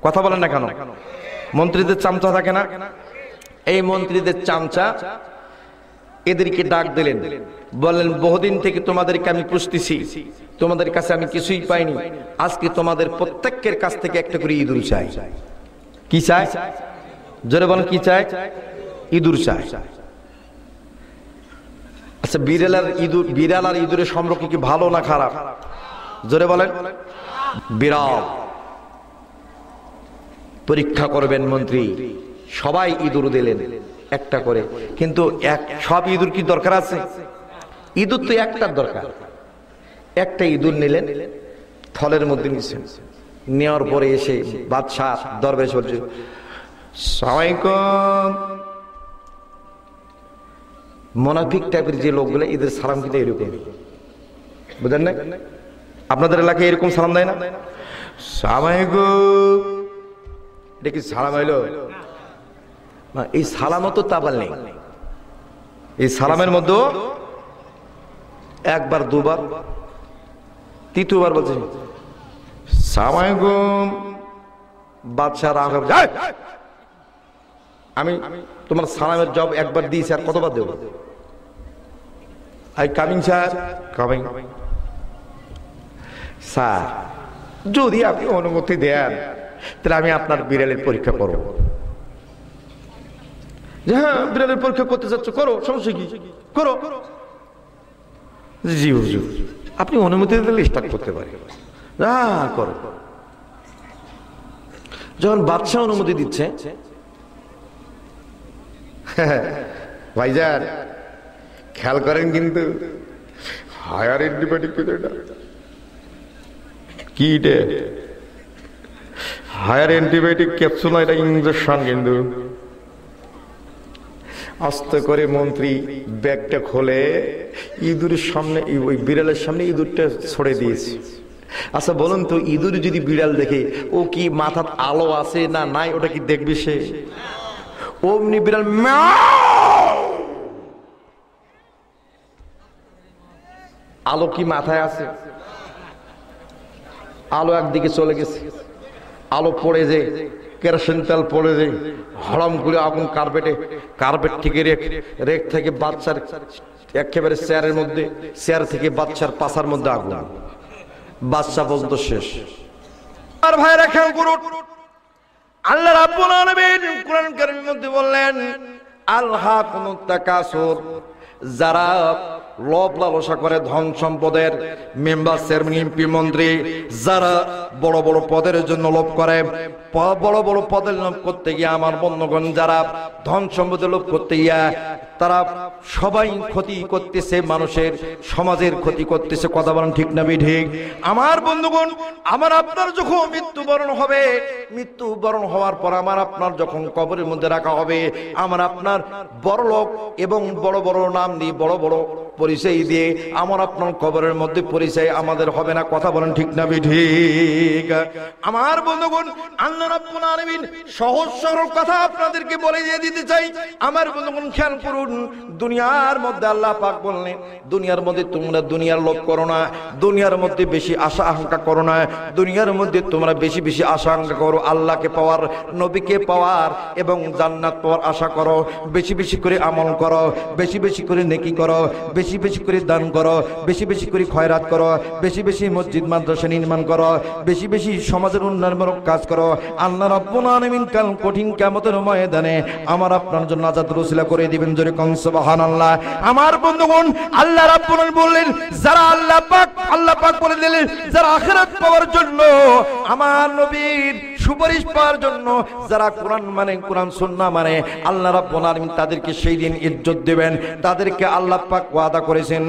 কথা বলেন না কেন মন্ত্রীদের চামচা থাকে না এই মন্ত্রীদের চামচা এদেরকে ডাক দিলেন বললেন বহুদিন থেকে তোমাদেরকে আমি পুষতেছি তোমাদের কাছে আমি কিছুই পাইনি আজকে তোমাদের প্রত্যেকের কাছ থেকে একটা করে ইঁদুর চাই কি চাই জোরে বলেন কি চাই ইঁদুর চাই আচ্ছা বিড়াল আর ইঁদুর বিড়াল আর ইঁদুরের সম্পর্ক কি ভালো না খারাপ জোরে বলেন বিড়াল পরীক্ষা করবেন মন্ত্রী সবাই ইঁদুর দিলেন একটা করে কিন্তু এক সব ইঁদুর কি দরকার আছে ইঁদুর তো একটার দরকার একটা ইঁদুর নিলেন থলের মধ্যে নিচ্ছেন নেওয়ার পরে এসে বাদশাহ দরবেশ বলছে সালামালাইকুম মোনাফিক টাইপের যে লোকগুলো এদের সালাম কিন্তু এরকম বুঝলেন না আপনাদের এলাকায় এরকম সালাম দেয় না সামাইগো এটা কি সালাম হইল এই সালামও তো তাবাল নেই এই সালামের মধ্যে একবার দুবার তৃতীয়বার বলছে সামাইগম বাদশাহ রাম আমি তোমার সালামের জব একবার দিয়েছি আর কতবার দেবো I coming sir coming sir যদি আপনি অনুমতি দেন তাহলে আমি আপনার বিড়ালের পরীক্ষা করব হ্যাঁ বিড়ালের পরীক্ষা করতে চাচ্ছ করো সমস্যা কি করো জি হুজুর আপনি অনুমতি দিলে স্টার্ট করতে পারি করো যখন বাদশাহ অনুমতি দিচ্ছে হ্যাঁ, হ্যাঁ। ভাইজান খেয়াল করেন কিন্তু হায়ার অ্যান্টিবায়োটিক এটা কি হায়ার অ্যান্টিবায়োটিক ক্যাপসুল এটা ইঞ্জেকশন কিন্তু আস্তে করে মন্ত্রী ব্যাগটা খোলে ইঁদুরের সামনে ওই বিড়ালের সামনে ইঁদুরটা ছড়ে দিয়েছে আচ্ছা বলুন তো ইঁদুর যদি বিড়াল দেখে ও কি মাথার আলো আছে না নাই ওটা কি দেখবে সে অমনি বিড়াল আলো কি মাথায় আছে আলো একদিকে চলে গেছে আলো পড়ে যে কেরোসিন তেল পড়ে যে হরম করে আগুন কার্পেটে কার্পেট থেকে রেখ রেখ থেকে বাচ্চার একেবারে চেয়ারের মধ্যে চেয়ার থেকে বাচ্চার পাশার মধ্যে আগুন বাচ্চা পর্যন্ত শেষ আর ভাইরা খেয়াল আল্লাহ রাব্বুল আলামিন কুরআন মধ্যে বললেন আল্লাহ কোন তাকাসুর যারা লোভ লালসা করে ধন সম্পদের মেম্বার চেয়ারম্যান এমপি মন্ত্রী যারা বড় বড় পদের জন্য লোভ করে বড় বড় পদের লোভ করতে গিয়ে আমার বন্ধগণ যারা ধন সম্পদের লোভ করতে গিয়া তারা সবাই ক্ষতি করতেছে মানুষের সমাজের ক্ষতি করতেছে কথা বলেন ঠিক না ঠিক আমার বন্ধুগণ আমার আপনার যখন মৃত্যুবরণ হবে মৃত্যুবরণ হওয়ার পর আমার আপনার যখন কবরের মধ্যে রাখা হবে আমার আপনার বড়লোক এবং বড় বড় নাম দিয়ে বড় বড় পরিচয় দিয়ে আমার আপনার কবরের মধ্যে পরিচয় আমাদের হবে না কথা বলেন ঠিক না ঠিক আমার বন্ধুগণ আল্লাহ রাব্বুল আলামিন সহজ সরল কথা আপনাদেরকে বলে দিয়ে দিতে চাই আমার বন্ধুগণ খেয়াল করুন দুনিয়ার মধ্যে আল্লাহ পাক বললেন দুনিয়ার মধ্যে তোমরা দুনিয়ার লোভ করো না দুনিয়ার মধ্যে বেশি আশা আশঙ্কা করো না দুনিয়ার মধ্যে তোমরা বেশি বেশি আশা আশঙ্কা করো আল্লাহকে পাওয়ার নবীকে পাওয়ার এবং জান্নাত পাওয়ার আশা করো বেশি বেশি করে আমল করো বেশি বেশি করে নেকি করো বেশি বেশি বেশি করে দান করো বেশি বেশি করে খয়রাত করো বেশি বেশি মসজিদ মাদ্রাসা নির্মাণ করো বেশি বেশি সমাজের উন্নয়নমূলক কাজ করো আল্লাহ রব্বুল কাল কঠিন কেমতের ময়দানে আমার আপনার জন্য আজাদ রসিলা করে দিবেন জোরে কংস বাহান আল্লাহ আমার বন্ধুগণ আল্লাহ রব্বুল বললেন যারা আল্লাহ পাক আল্লাহ পাক বলে দিলেন যারা আখিরাত পাওয়ার জন্য আমার নবীর সুপারিশ পাওয়ার জন্য যারা কোরআন মানে কোরআন সন্না মানে আল্লাহ রাব্বুল আলামিন তাদেরকে সেই দিন ইজ্জত দেবেন তাদেরকে আল্লাহ পাক ওয়াদা করেছেন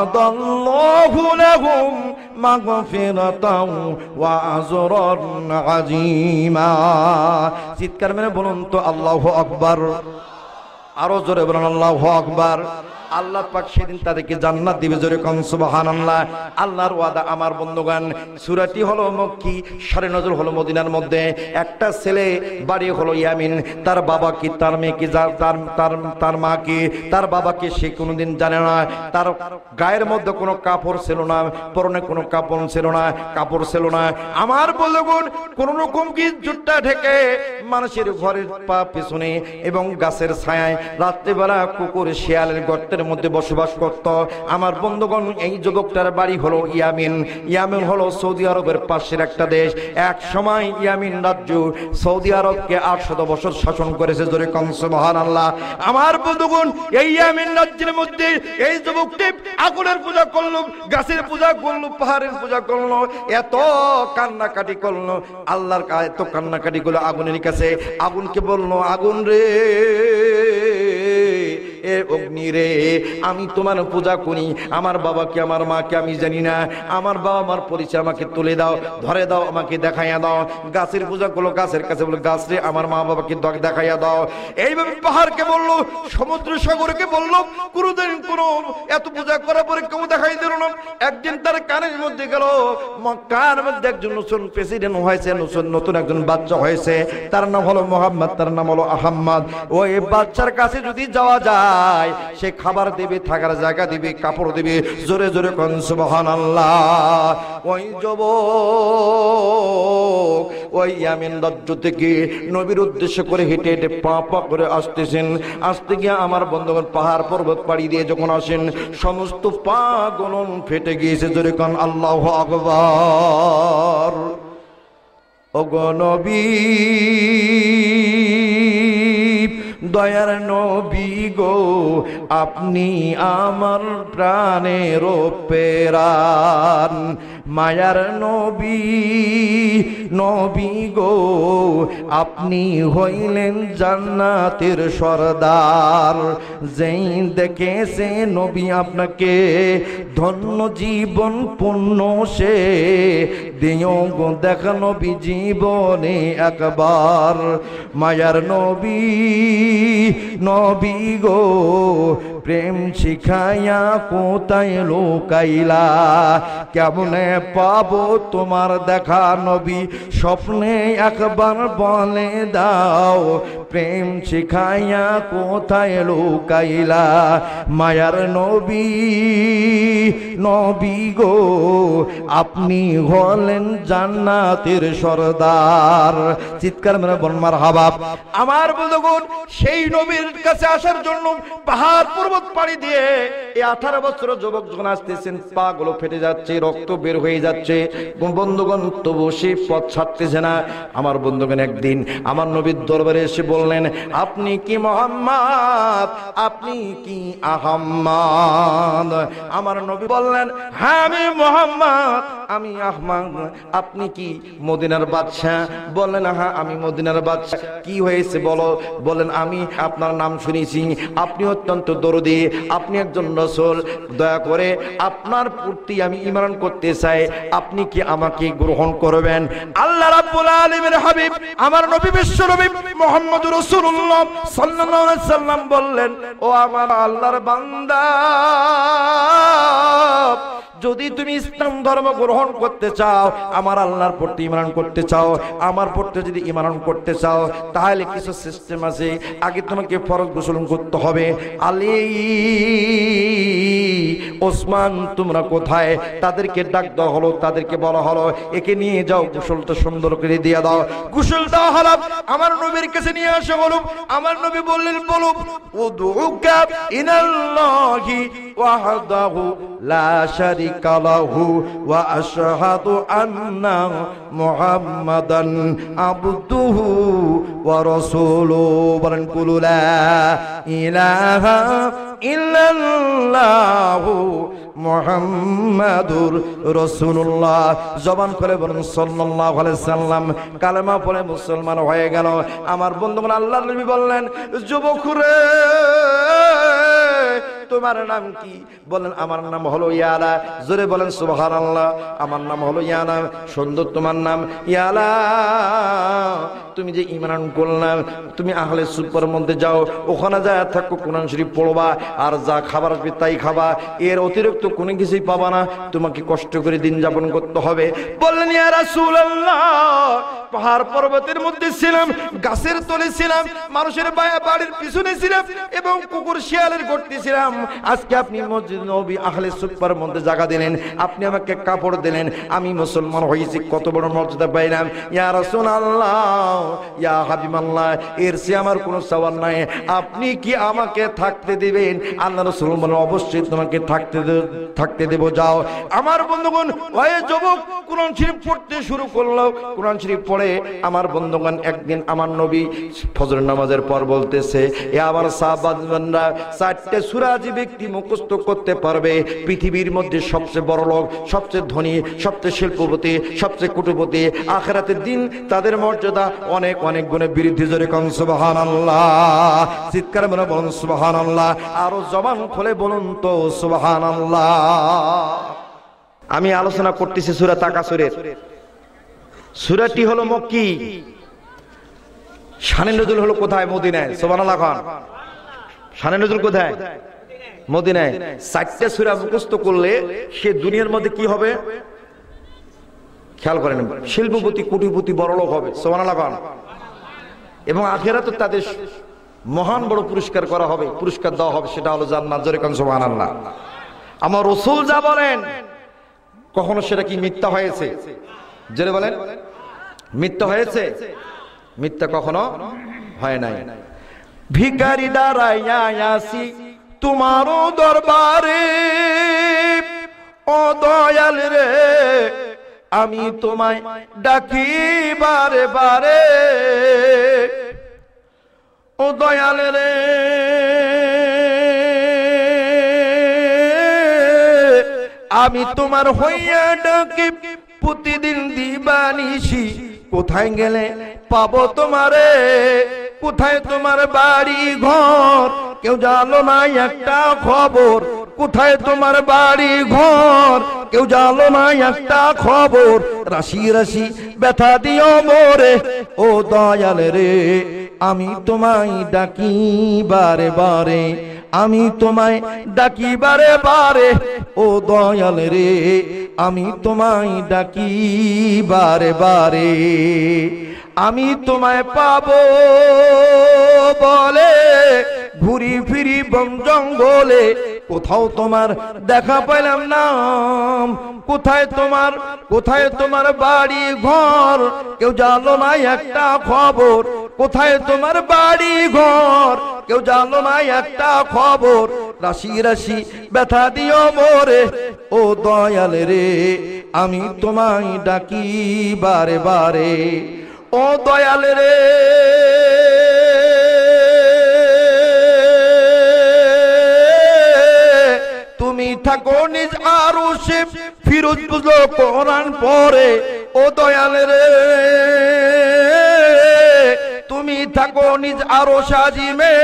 আদাল্লাহু লাহুম মাগফিরাতাও ওয়া আজরান আযীমা চিৎকার মানে বলুন তো আল্লাহু আকবার আরো জোরে বলুন আল্লাহু আকবার আল্লাহ পাক সেদিন তাদেরকে জান্নাত দিবে জোরে কম সুবহানাল্লাহ আল্লাহর ওয়াদা আমার বন্ধুগণ সূরাটি হলো মক্কি সাড়ে নজর হলো মদিনার মধ্যে একটা ছেলে বাড়ি হলো ইয়ামিন তার বাবা কি তার মেয়ে কি তার তার তার মা কি তার বাবাকে সে কোনোদিন জানে না তার গায়ের মধ্যে কোনো কাপড় ছিল না পরনে কোনো কাপড় ছিল না কাপড় ছিল না আমার বন্ধুগণ কোন রকম কি জুটটা ঢেকে মানুষের ঘরের পা পিছনে এবং গাছের ছায়ায় রাত্রিবেলা কুকুর শিয়ালের গর্তে জগতের মধ্যে বসবাস করত আমার বন্ধুগণ এই যুবকটার বাড়ি হলো ইয়ামিন ইয়ামিন হলো সৌদি আরবের পাশের একটা দেশ এক সময় ইয়ামিন রাজ্য সৌদি আরবকে আটশত বছর শাসন করেছে জোরে কংস মহান আল্লাহ আমার বন্ধুগণ এই ইয়ামিন রাজ্যের মধ্যে এই যুবকটি আগুনের পূজা করলো গাছের পূজা করলো পাহাড়ের পূজা করলো এত কান্নাকাটি করলো আল্লাহর এত কান্নাকাটি গুলো আগুনের কাছে আগুনকে বললো আগুন রে এ অগ্নি রে আমি তোমার পূজা করি আমার বাবাকে আমার মাকে আমি জানি না আমার বাবা আমার পরিচয় আমাকে তুলে দাও ধরে দাও আমাকে দেখাইয়া দাও গাছের পূজা করলো গাছের কাছে বলো গাছ রে আমার মা বাবাকে দেখাইয়া দাও এইভাবে পাহাড়কে বললো সমুদ্র সাগরকে বললো কোনোদিন কোন এত পূজা করার পরে কেউ দেখাই দিল না একদিন তার কানের মধ্যে গেল কার মধ্যে একজন নতুন প্রেসিডেন্ট হয়েছে নতুন নতুন একজন বাচ্চা হয়েছে তার নাম হলো মোহাম্মদ তার নাম হলো আহম্মদ ওই বাচ্চার কাছে যদি যাওয়া যায় চায় সে খাবার দেবে থাকার জায়গা দেবে কাপড় দেবে জোরে জোরে কনসুবহান আল্লাহ ওই যব ওই আমিন লজ্জ থেকে নবীর উদ্দেশ্য করে হেঁটে হেঁটে পা পা করে আসতেছেন আসতে গিয়ে আমার বন্ধুগণ পাহাড় পর্বত পাড়ি দিয়ে যখন আসেন সমস্ত পা গলন ফেটে গিয়েছে জোরে কন আল্লাহ আকবর ও গনবী দয়ার নবী গো আপনি আমার প্রাণের প্রাণ মায়ার নবী নবী গো আপনি হইলেন জান্নাতের সরদার যেই দেখেছে নবী আপনাকে ধন্য জীবন পূর্ণ সে দিও গো দেখা নবী জীবনে একবার মায়ার নবী নবী গো প্রেম শিখাইয়া কোথায় লোকাইলা কেমন পাবো তোমার দেখা নবী স্বপ্নে একবার বলে দাও প্রেম শিখাইয়া কোথায় লুকাইলা মায়ার নবী নবী গো আপনি হলেন জান্নাতের সরদার চিৎকার মেরা বনমার হাবাব আমার বন্ধুগণ সেই নবীর কাছে আসার জন্য পাহাড় পর্বত পাড়ি দিয়ে এই আঠারো বছর যুবক যখন আসতেছেন পা গুলো ফেটে যাচ্ছে রক্ত বের হয়ে হয়ে যাচ্ছে বন্ধুগণ তবু সে পথ ছাড়তেছে না আমার বন্ধুগণ একদিন আমার নবীর দরবারে এসে বললেন আপনি কি মোহাম্মদ আপনি কি আহম্মদ আমার নবী বললেন হ্যাঁ আমি মোহাম্মদ আমি আহমাদ আপনি কি মদিনার বাদশাহ বলেন হ্যাঁ আমি মদিনার বাদশাহ কি হয়েছে বলো বলেন আমি আপনার নাম শুনেছি আপনি অত্যন্ত দরদি আপনি একজন রসল দয়া করে আপনার পূর্তি আমি ইমরান করতে চাই চায় আপনি কি আমাকে গ্রহণ করবেন আল্লাহ রাব্বুল আলামিন হাবিব আমার নবী বিশ্ব নবী মোহাম্মদ রাসূলুল্লাহ সাল্লাল্লাহু আলাইহি সাল্লাম বললেন ও আমার আল্লাহর বান্দা যদি তুমি ইসলাম ধর্ম গ্রহণ করতে চাও আমার আল্লাহর প্রতি ইমান করতে চাও আমার প্রতি যদি ইমান করতে চাও তাহলে কিছু সিস্টেম আছে আগে তোমাকে ফরজ গোসল করতে হবে আলী ওসমান তোমরা কোথায় তাদেরকে ডাক দেওয়া হলো তাদেরকে বলা হলো একে নিয়ে যাও গোসলটা সুন্দর করে দিয়ে দাও গোসল দেওয়া হলো আমার নবীর কাছে নিয়ে আসো হলো আমার নবী বললেন বলো ও দুকা ইনাল্লাহি ওয়াহদাহু লা শারিক شريك له আন্না أن محمدا عبده ورسوله برنقل لا إله মোহাম্মাদুর রসুল্লাহ জবান করে বলেন আলাইহি সাল্লাম কালেমা পড়ে মুসলমান হয়ে গেল আমার বন্ধুগণ আল্লাহ নবী বললেন যুবকুরে তোমার নাম কি বলেন আমার নাম হলো ইয়ালা জোরে বলেন সুবাহার আল্লাহ আমার নাম হলো ইয়ালা সুন্দর তোমার নাম ইয়ালা তুমি যে ইমরান করলাম তুমি আহলে সুপার মধ্যে যাও ওখানে যা থাকো কোরআন শরীফ পড়বা আর যা খাবার আসবে তাই খাবা এর অতিরিক্ত কোনো কিছুই পাবা না তোমাকে কষ্ট করে দিন যাপন করতে হবে বললেন ইয়ারা পাহাড় পর্বতের মধ্যে ছিলাম গাছের তলে ছিলাম মানুষের বাড়ির পিছনে ছিলাম এবং কুকুর শিয়ালের গড়তে ছিলাম আজকে আপনি মসজিদ নবী আহলে সুপার মধ্যে জায়গা দিলেন আপনি আমাকে কাপড় দিলেন আমি মুসলমান হয়েছি কত বড় মর্যাদা পাইলাম ইয়া রসুল আল্লাহ ইয়া হাবিব আল্লাহ এর সে আমার কোনো সওয়াল নাই আপনি কি আমাকে থাকতে দিবেন আল্লাহ রসুল বলেন অবশ্যই তোমাকে থাকতে থাকতে দেব যাও আমার বন্ধুগণ ওই যুবক কোরআন শরীফ পড়তে শুরু করলো কোরআন শরীফ পড়ে আমার বন্ধুগণ একদিন আমার নবী ফজর নামাজের পর বলতেছে এ আমার সাহাবাদরা চারটে সুরাজ যে ব্যক্তি মুখস্থ করতে পারবে পৃথিবীর মধ্যে সবচেয়ে বড় লোক সবচেয়ে ধনী সবচেয়ে শিল্পপতি সবচেয়ে কুটুপতি আখরাতের দিন তাদের মর্যাদা অনেক অনেক গুণে বৃদ্ধি জোরে কম সুবাহান আল্লাহ চিৎকার মনে বলুন সুবাহান আল্লাহ আরো জবান খোলে বলুন তো সুবাহান আল্লাহ আমি আলোচনা করতেছি সুরা তাকাসুরের সুরাটি হলো মক্কি সানে নজরুল হলো কোথায় মদিনায় সোবান খান সানে নজরুল কোথায় মদিনায় চারটা সুরা মুখস্ত করলে সে দুনিয়ার মধ্যে কি হবে খেয়াল করেন শিল্পপতি কোটিপতি লোক হবে সোমানালাগান এবং তো তাদের মহান বড় পুরস্কার করা হবে পুরস্কার দেওয়া হবে সেটা হলো জান্নাত জোরে কান সোমান আল্লাহ আমার রসুল যা বলেন কখনো সেটা কি মিথ্যা হয়েছে জেনে বলেন মিথ্যা হয়েছে মিথ্যা কখনো হয় নাই ভিকারি দাঁড়াইয়া তোমারও দরবারে ও দয়াল রে আমি তোমায় ডাকি বারে বারে ও দয়াল রে আমি তোমার হইয়া ডাকি প্রতিদিন দিবানিছি কোথায় গেলে পাবো তোমারে কোথায় তোমার বাড়ি ঘর কেউ জানো নাই একটা খবর কোথায় তোমার বাড়ি ঘর কেউ জানো নাই একটা খবর রাশি রাশি ব্যথা দিও মোরে ও দয়াল রে আমি তোমায় ডাকি বারে বারে আমি তোমায় ডাকি বারে বারে ও দয়াল রে আমি তোমায় ডাকি বারে বারে আমি তোমায় পাব বলে ঘুরি ফিরি বম জঙ্গলে কোথাও তোমার দেখা পাইলাম না কোথায় তোমার কোথায় তোমার বাড়ি ঘর কেউ জানো না একটা খবর কোথায় তোমার বাড়ি ঘর কেউ জানো না একটা খবর রাশি রাশি ব্যথা দিও মোরে ও দয়াল রে আমি তোমায় ডাকি বারে বারে ও দয়াল রে তুমি থাকো নিজ আর ফিরোজ বুঝলো কোরআন পরে ও দয়াল রে তুমি থাকো নিজ আরো সাজিমে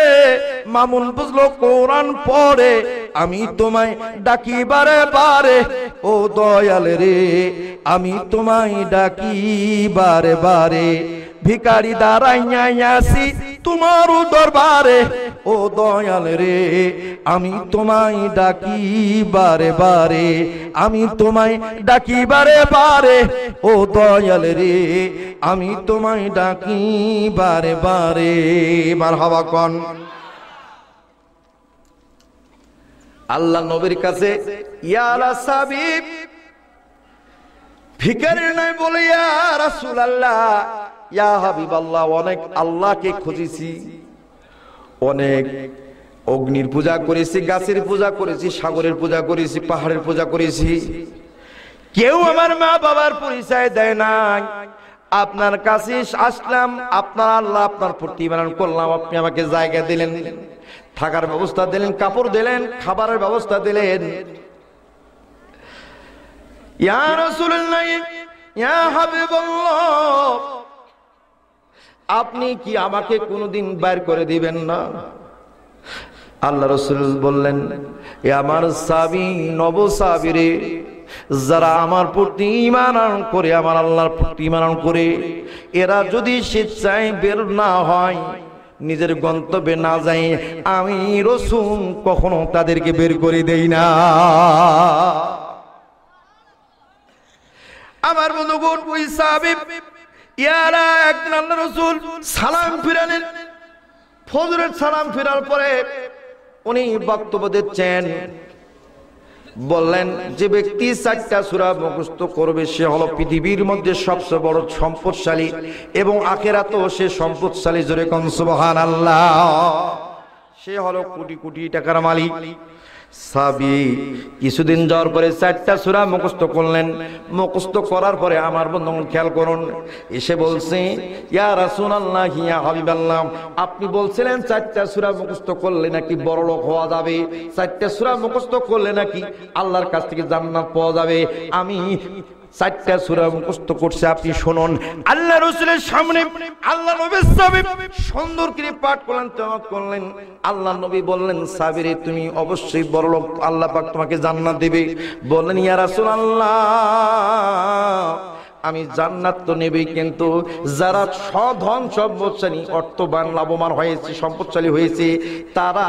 মামুন বুঝলো কোরআন পরে আমি তোমায় ডাকিবারে বারে বারে ও দয়াল রে আমি তোমায় ডাকি বারে বারে ভিকারি দাঁড়াইয়া তোমার দরবারে ও দয়াল রে আমি তোমায় ডাকি বারে বারে আমি তোমায় ডাকি বারে বারে ও দয়াল রে আমি তোমায় ডাকি বারে বারে মার হওয়া কন আল্লাহ নবীর কাছে ইয়ারা সাবিব ভিকারের নাই বলিয়া ইয়ারা ইয়া হাবিব আল্লাহ অনেক আল্লাহকে খুঁজেছি অনেক অগ্নির পূজা করেছি গাছের পূজা করেছি সাগরের পূজা করেছি পাহাড়ের পূজা করেছি কেউ আমার মা বাবার পরিচয় দেয় নাই আপনার কাছে আসলাম আপনার আল্লাহ আপনার প্রতি করলাম আপনি আমাকে জায়গা দিলেন থাকার ব্যবস্থা দিলেন কাপড় দিলেন খাবারের ব্যবস্থা দিলেন ইয়া রসুল্লাহ ইয়া হাবিবুল্লাহ আপনি কি আমাকে কোনোদিন বাইর করে দিবেন না আল্লাহ রসুল বললেন এ আমার সাবি নব সাবিরে যারা আমার প্রতি ইমানান করে আমার আল্লাহর প্রতি ইমানান করে এরা যদি স্বেচ্ছায় বের না হয় নিজের গন্তব্যে না যাই আমি রসুন কখনো তাদেরকে বের করে দেই না আমার বোন ওই সাবিব ইয়ারা একদিন আল্লাহ রসুল সালাম ফিরালেন ফজরের সালাম ফিরার পরে উনি বক্তব্য দিচ্ছেন বললেন যে ব্যক্তি চারটা সুরা মুখস্থ করবে সে হলো পৃথিবীর মধ্যে সবচেয়ে বড় সম্পদশালী এবং আখেরাতেও সে সম্পদশালী জোরে কনসবহান আল্লাহ সে হলো কোটি কোটি টাকার মালিক সাবি কিছুদিন যাওয়ার পরে চারটা সুরা মুখস্থ করলেন মুখস্থ করার পরে আমার বন্ধু খেয়াল করুন এসে বলছে ইয়া হিয়া ইয়া হাবিবাল্লাহ আপনি বলছিলেন চারটা সুরা মুখস্থ করলে নাকি বড় লোক হওয়া যাবে চারটা সুরা মুখস্থ করলে নাকি আল্লাহর কাছ থেকে জান্নাত পাওয়া যাবে আমি চারটা সুরা মুখস্ত করছে আপনি শুনুন আল্লাহ রসুলের সামনে আল্লাহ নবীর সামনে সুন্দর করে পাঠ করলেন তেমত করলেন আল্লাহ নবী বললেন সাবিরে তুমি অবশ্যই বড়লোক আল্লাহ পাক তোমাকে জান্নাত দেবে বললেন ইয়া রাসূল আল্লাহ আমি জান্নাত তো নেবেই কিন্তু যারা সধন সম্পদশালী অর্থবান লাভবান হয়েছে সম্পদশালী হয়েছে তারা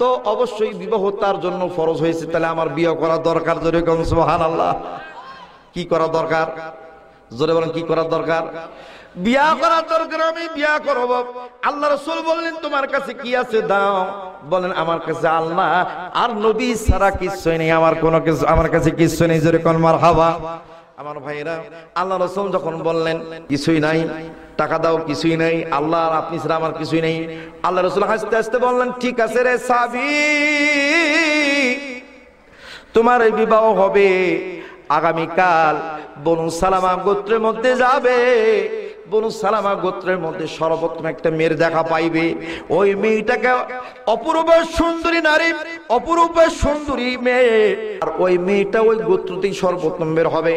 তো অবশ্যই বিবাহ তার জন্য ফরজ হয়েছে তাহলে আমার বিয়ে করা দরকার যেরকম সোহান আল্লাহ কি করা দরকার জোরে বলেন কি করার দরকার বিয়া করার দরকার আমি বিয়া করব আল্লাহ রসুল বললেন তোমার কাছে কি আছে দাও বলেন আমার কাছে আল্লাহ আর নবী ছাড়া কিছু নেই আমার কোনো কিছু আমার কাছে কিছু নেই জোরে কোন মার হাওয়া আমার ভাইরা আল্লাহ রসুল যখন বললেন কিছুই নাই টাকা দাও কিছুই নাই আল্লাহ আপনি ছাড়া আমার কিছুই নেই আল্লাহ রসুল হাসতে হাসতে বললেন ঠিক আছে রে সাবি তোমার এই বিবাহ হবে আগামীকাল বনু সালামা গোত্রের মধ্যে যাবে বনু সালামা গোত্রের মধ্যে সর্বপ্রথম একটা মেয়ের দেখা পাইবে ওই মেয়েটাকে অপূর্ব সুন্দরী নারী অপূর্ব সুন্দরী মেয়ে আর ওই মেয়েটা ওই গোত্রতেই সর্বোত্তম বের হবে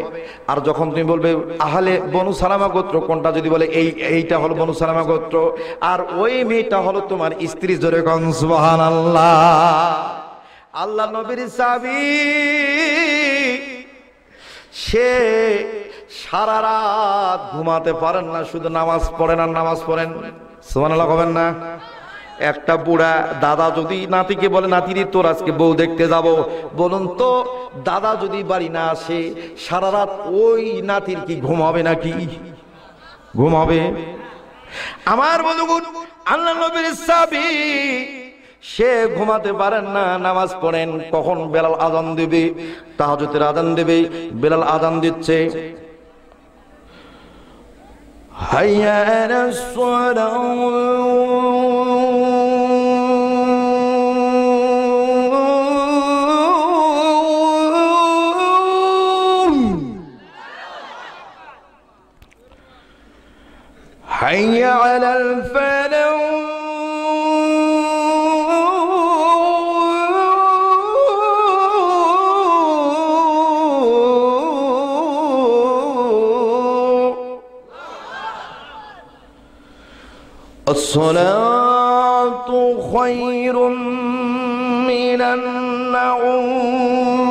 আর যখন তুমি বলবে আহলে বনু সালামা গোত্র কোনটা যদি বলে এই এইটা হলো বনু সালামা গোত্র আর ওই মেয়েটা হলো তোমার স্ত্রী জোরে কনসবাহান আল্লাহ আল্লাহ নবীর সাবি সে সারা রাত ঘুমাতে পারেন না শুধু নামাজ পড়েন আর নামাজ পড়েন সোমানাল্লাহ হবেন না একটা বুড়া দাদা যদি নাতিকে বলে নাতির তোর আজকে বউ দেখতে যাব বলুন তো দাদা যদি বাড়ি না আসে সারা রাত ওই নাতির কি ঘুমাবে নাকি ঘুমাবে আমার বলুন আল্লাহ নবীর সাবি সে ঘুমাতে পারেন না নামাজ পড়েন কখন বেলাল আজান দিবে তাহাজতের আদান দিবি বেলাল আজান দিচ্ছে হাইয়া على الصلاة خير من النعوم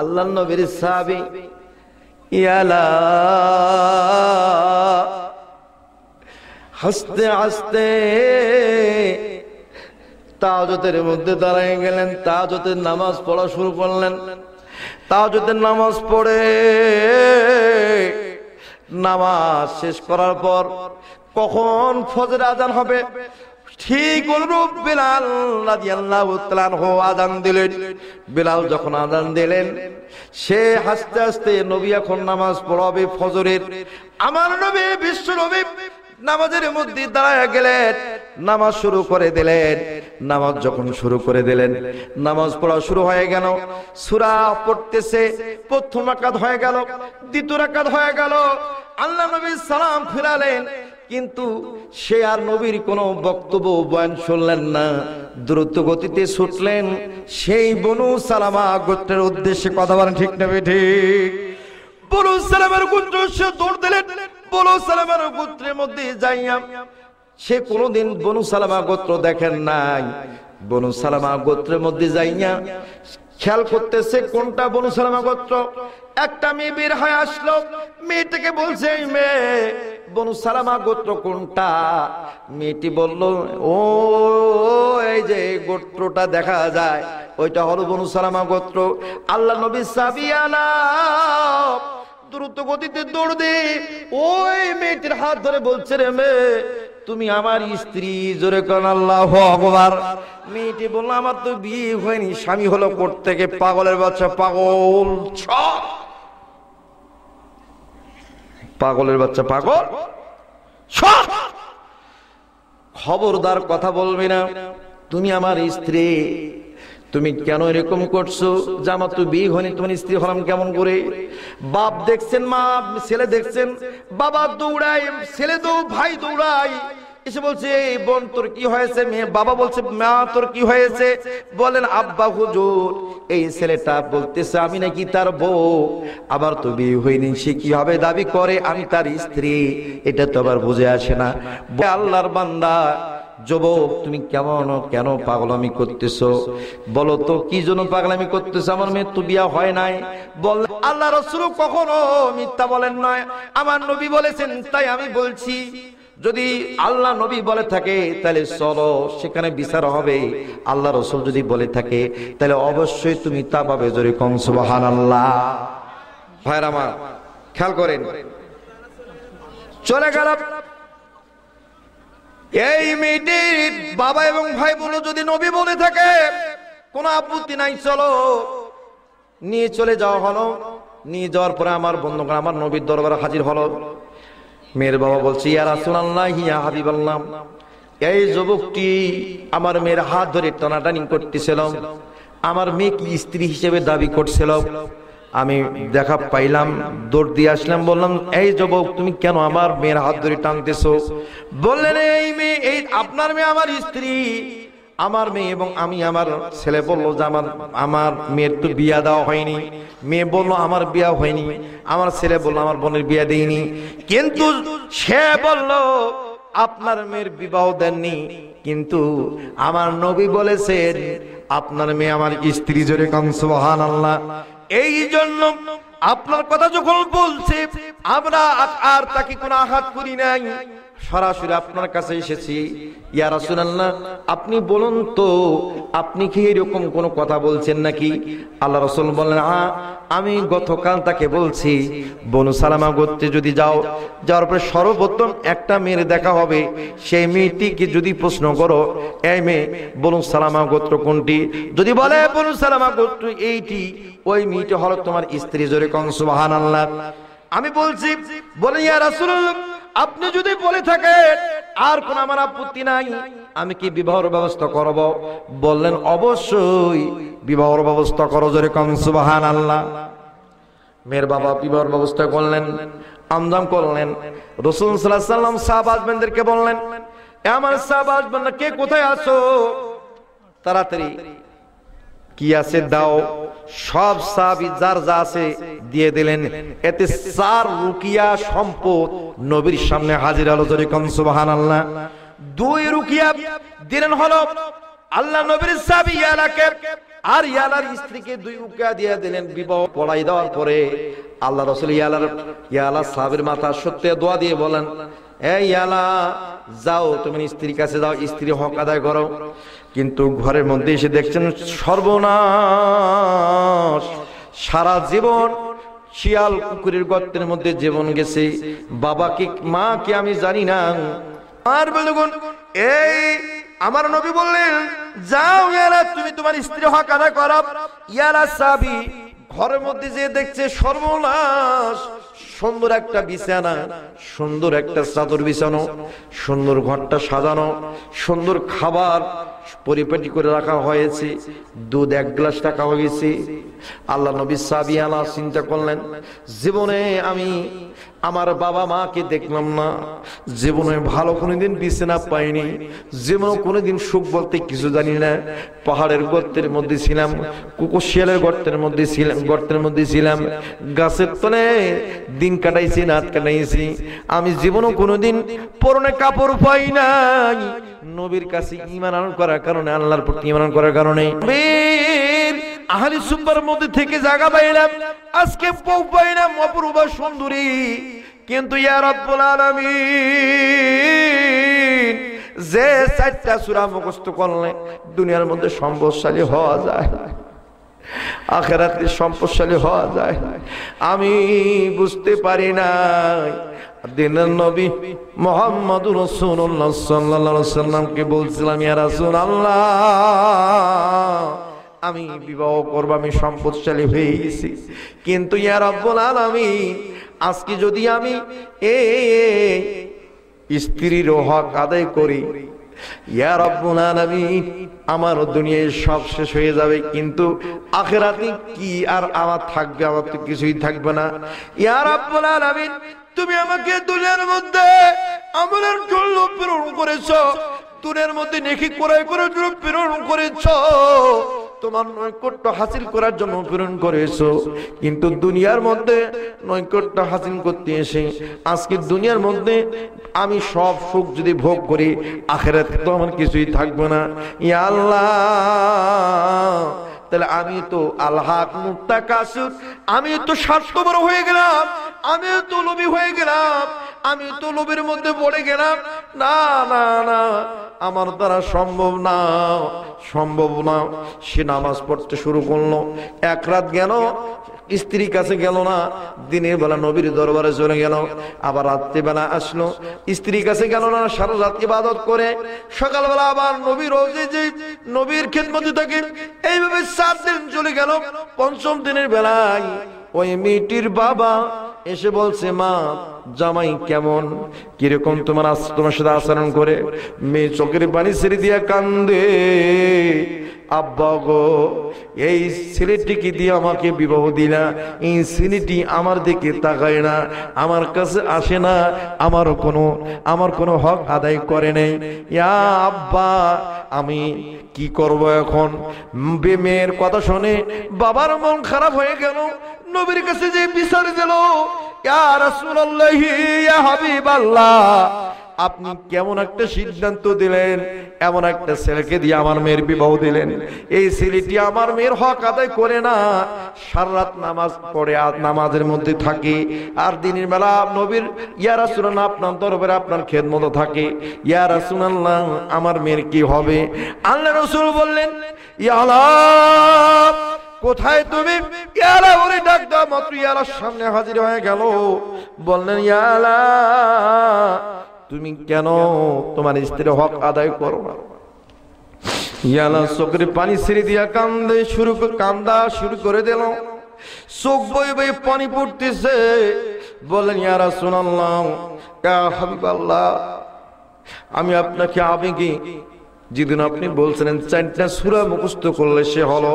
আল্লাহ নবীর সাহাবি ইয়ালা হাসতে হাসতে তাজতের মধ্যে দাঁড়ায় গেলেন তাজতের নামাজ পড়া শুরু করলেন তাহাজুদ্দিন নামাজ পড়ে নামাজ শেষ করার পর কখন ফজর আজান হবে ঠিক অনুরূপ বিলাল রাদিয়াল্লাহু আজান দিলেন বিলাল যখন আজান দিলেন সে হাসতে হাসতে নবী এখন নামাজ পড়াবে ফজরের আমার নবী বিশ্ব নবী নামাজের মধ্যে দাঁড়ায় গেলেন নামাজ শুরু করে দিলেন নামাজ যখন শুরু করে দিলেন নামাজ পড়া শুরু হয়ে গেল সুরা পড়তেছে প্রথম আকাত হয়ে গেল দ্বিতীয় আকাত হয়ে গেল আল্লাহ নবী সালাম ফিরালেন কিন্তু সে আর নবীর কোনো বক্তব্য বয়ান শুনলেন না দ্রুত গতিতে ছুটলেন সেই বনু সালামা গোত্রের উদ্দেশ্যে কথা বলেন ঠিক নেবে ঠিক বনু সালামের গোত্র সে দৌড় দিলেন বনু সালামার গোত্রের মধ্যে যাইয়া সে কোনদিন বনু সালামা গোত্র দেখেন নাই বনু সালামা গোত্রের মধ্যে যাইয়া খেয়াল করতেছে কোনটা বনু সালামা গোত্র একটা মেয়ে বের হয়ে আসলো মেয়েটিকে বলছে মেয়ে বনু সালামা গোত্র কোনটা মেয়েটি বলল ও এই যে গোত্রটা দেখা যায় ওইটা হলো বনু সালামা গোত্র আল্লাহ নবী সাবিয়ানা দ্রুত গতিতে দৌড় দে ওই মেয়েটির হাত ধরে বলছে রে মেয়ে তুমি আমার স্ত্রী জোরে কন আল্লাহ আকবার মেয়েটি বললো আমার তো বিয়ে হয়নি স্বামী হলো কোর্ট থেকে পাগলের বাচ্চা পাগল ছ পাগলের বাচ্চা পাগল খবরদার কথা বলবি না তুমি আমার স্ত্রী তুমি কেন এরকম করছো জামা তো বিয়ে হয়নি তোমার স্ত্রী হলাম কেমন করে বাপ দেখছেন মা ছেলে দেখছেন বাবা দৌড়াই ছেলে দৌ ভাই দৌড়াই এসে বলছে এই বোন তোর কি হয়েছে মেয়ে বাবা বলছে মা তোর কি হয়েছে বলেন আব্বা হুজুর এই ছেলেটা বলতেছে আমি নাকি তার বউ আবার তো বিয়ে হয়নি সে কি হবে দাবি করে আমি তার স্ত্রী এটা তো আবার বুঝে আসে না আল্লাহর বান্দা যুবক তুমি কেমন কেন পাগলামি করতেছো বলো তো কি জন্য পাগলামি করতেছো আমার মেয়ে তো বিয়া হয় নাই বল আল্লাহ রসুল কখনো মিথ্যা বলেন নয় আমার নবী বলেছেন তাই আমি বলছি যদি আল্লাহ নবী বলে থাকে তাহলে চলো সেখানে বিচার হবে আল্লাহ রসুল যদি বলে থাকে তাহলে অবশ্যই তুমি তা পাবে জোরে কংসবাহান আল্লাহ ভাইরামা খেয়াল করেন চলে গেলাম এই মেয়েটির বাবা এবং ভাই বলো যদি নবী বলে থাকে কোনো আপত্তি নাই চলো নিয়ে চলে যাওয়া হলো নিয়ে যাওয়ার পরে আমার বন্ধুগণ আমার নবীর দরবারে হাজির হলো মেয়ের বাবা বলছে ইয়া রাসুলাল্লাহ ইয়া হাবিবাল্লাহ এই যুবকটি আমার মেয়ের হাত ধরে টানাটানি করতেছিল আমার মেয়ে কি স্ত্রী হিসেবে দাবি করছিল আমি দেখা পাইলাম দৌড় দিয়ে আসলাম বললাম এই যুবক তুমি কেন আমার মেয়ের হাত ধরে টানতেছো বললেন এই মেয়ে এই আপনার মেয়ে আমার স্ত্রী আমার মেয়ে এবং আমি আমার ছেলে বললো যে আমার আমার মেয়ের তো বিয়া দেওয়া হয়নি মেয়ে বললো আমার বিয়া হয়নি আমার ছেলে বললো আমার বোনের বিয়া দেয়নি কিন্তু সে বলল আপনার মেয়ের বিবাহ দেননি কিন্তু আমার নবী বলেছেন আপনার মেয়ে আমার স্ত্রী জোরে কংস আল্লাহ এই জন্য আপনার কথা যখন বলছে আমরা আর তাকে কোনো আঘাত করি নাই সরাসরি আপনার কাছে এসেছি ইয়া রাসুলাল্লাহ আপনি বলুন তো আপনি কি এরকম কোনো কথা বলছেন নাকি আল্লাহ রসুল বললেন হ্যাঁ আমি গতকাল তাকে বলছি বনু সালামা গোত্রে যদি যাও যাওয়ার পরে সর্বপ্রথম একটা মেয়ের দেখা হবে সেই মেয়েটিকে যদি প্রশ্ন করো এই মেয়ে বনু সালামা গোত্র কোনটি যদি বলে বনু সালামা গোত্র এইটি ওই মেয়েটি হলো তোমার স্ত্রী জোরে কংস বাহান আল্লাহ আমি বলছি বলে ইয়া রাসুল্লাহ আপনি যদি বলে থাকেন আর কোন আমার আপত্তি নাই আমি কি বিবাহর ব্যবস্থা করব বললেন অবশ্যই বিবাহর ব্যবস্থা করো যে রকম সুবাহান আল্লাহ মেয়ের বাবা বিবাহর ব্যবস্থা করলেন আমদাম করলেন রসুল সাল্লাম সাহাব আজমেনদেরকে বললেন আমার সাহাব আজমেন কে কোথায় আছো তাড়াতাড়ি কি আছে দাও সব সাবি যার যা আছে দিয়ে দিলেন এতে সার রুকিয়া সম্পদ নবীর সামনে হাজির আলো জরি কংস সুবাহান আল্লাহ দুই রুকিয়া দিলেন হল আল্লাহ নবীর সাবি ইয়ালাকে আর ইয়ালার স্ত্রীকে দুই রুকিয়া দিয়ে দিলেন বিবাহ পড়াই দেওয়ার পরে আল্লাহ রসুল ইয়ালার ইয়ালা সাহাবের মাথা সত্যি দোয়া দিয়ে বলেন এই ইয়ালা যাও তুমি স্ত্রীর কাছে যাও স্ত্রী হক আদায় করো কিন্তু ঘরের মধ্যে এসে দেখছেন সর্বনাশ সারা জীবন শিয়াল কুকুরের গর্তের মধ্যে জীবন গেছে বাবা কি মা কি আমি জানি না আর বলুন এই আমার নবী বললেন যাও ইয়ারা তুমি তোমার স্ত্রী হক আদা করো ইয়ারা সাবি ঘরের মধ্যে যে দেখছে সর্বনাশ সুন্দর একটা বিছানা সুন্দর একটা চাদর বিছানো সুন্দর ঘরটা সাজানো সুন্দর খাবার পরিপাটি করে রাখা হয়েছে দুধ এক গ্লাস রাখা হয়েছে আল্লাহ নবী সাবিয়ালা চিন্তা করলেন জীবনে আমি আমার বাবা মাকে দেখলাম না জীবনে ভালো কোনোদিন বিছানা পাইনি জীবনে কোনোদিন সুখ বলতে কিছু জানি না পাহাড়ের গর্তের মধ্যে ছিলাম কুকুর শিয়ালের গর্তের মধ্যে ছিলাম গর্তের মধ্যে ছিলাম গাছের তলে দিন কাটাইছি নাত কাটাইছি আমি জীবনে কোনোদিন পরনে কাপড় পাই নাই নবীর কাছে ইমান আনন্দ করার কারণে আল্লাহর প্রতি ইমান করার কারণে আহলে সুব্বার মধ্যে থেকে জায়গা পাইলাম আজকে বউ পাইলাম অপরূপা সুন্দরী কিন্তু ইয়ারব্বুল আলামিন যে চারটা সূরা মুখস্থ করলে দুনিয়ার মধ্যে সম্পদশালী হওয়া যায় আখেরাতে সম্পদশালী হওয়া যায় আমি বুঝতে পারি নাই দিনের নবী মোহাম্মদ রসুল্লাহ সাল্লাহ সাল্লামকে বলছিলাম ইয়ার ইয়া আল্লাহ আমি বিবাহ করব আমি সম্পদশালী হয়ে গেছি কিন্তু ইয়ার রব্বুল আমি আজকে যদি আমি এ স্ত্রীর হক আদায় করি ইয়ার রব্বুল আলামিন আমার দুনিয়ায় সব শেষ হয়ে যাবে কিন্তু আখেরাতে কি আর আমার থাকবে আমার তো কিছুই থাকবে না ইয়ার রব্বুল আলামিন তুমি আমাকে দুনিয়ার মধ্যে আমলের জন্য প্রেরণ করেছ দুনিয়ার মধ্যে নেকি করে করে প্রেরণ করেছ তোমার নৈকট্য হাসিল করার জন্য প্রেরণ করেছো কিন্তু দুনিয়ার মধ্যে নৈকট্য হাসিল করতে এসে আজকে দুনিয়ার মধ্যে আমি সব সুখ যদি ভোগ করি আখেরাত তো আমার কিছুই থাকবে না ই আল্লাহ তাহলে আমি তো আল্লাহ কাসুর আমি তো বড় হয়ে গেলাম আমি তো লোভী হয়ে গেলাম আমি তো লোভের মধ্যে পড়ে গেলাম না না না আমার দ্বারা সম্ভব না সম্ভব না সে নামাজ পড়তে শুরু করলো এক রাত গেল স্ত্রীর কাছে গেল না দিনের বেলা নবীর দরবারে চলে গেল আবার রাত্রিবেলা আসলো স্ত্রীর কাছে গেল না সারা রাত ইবাদত করে সকালবেলা আবার নবীর যে নবীর খেদমতি থাকে এইভাবে চার দিন চলে গেল পঞ্চম দিনের বেলায় ওই মেয়েটির বাবা এসে বলছে মা জামাই কেমন কিরকম তোমার তোমার সাথে আচরণ করে মেয়ে চোখের পানি ছেড়ে দিয়া কান্দে আব্বা গো এই ছেলেটিকে দিয়ে আমাকে বিবাহ দিলা এই ছেলেটি আমার দিকে তাকায় না আমার কাছে আসে না আমার কোনো আমার কোনো হক আদায় করে নেই ইয়া আব্বা আমি কি করব এখন বে মেয়ের কথা শুনে বাবার মন খারাপ হয়ে গেল নবীর কাছে যে বিচার দিল ইয়া রাসূলুল্লাহ ইয়া হাবিবাল্লাহ আপনি কেমন একটা সিদ্ধান্ত দিলেন এমন একটা ছেলেকে দিয়ে আমার মেয়ের বিবাহ দিলেন এই ছেলেটি আমার মেয়ের হক আদায় করে না সারাত নামাজ পড়ে আর নামাজের মধ্যে থাকে আর দিনের বেলা নবীর ইয়ারা শুনান আপনার দরবারে আপনার খেদ মতো থাকে ইয়ারা শুনান আমার মেয়ের কি হবে আল্লাহ রসুল বললেন ইয়ালা কোথায় তুমি ইয়ালা বলে ডাক মাত্র ইয়ালার সামনে হাজির হয়ে গেল বললেন ইয়ালা তুমি কেন তোমার স্ত্রীর হক আদায় করো না ইয়ালা চোখের পানি ছেড়ে দিয়া কান্দে শুরু কান্দা শুরু করে দিল চোখ বই বই পানি পড়তেছে বলেন ইয়ারা শোনাল্লাম হাবিবাল্লাহ আমি আপনাকে কি যেদিন আপনি বলছিলেন চারটা সুরা মুখস্থ করলে সে হলো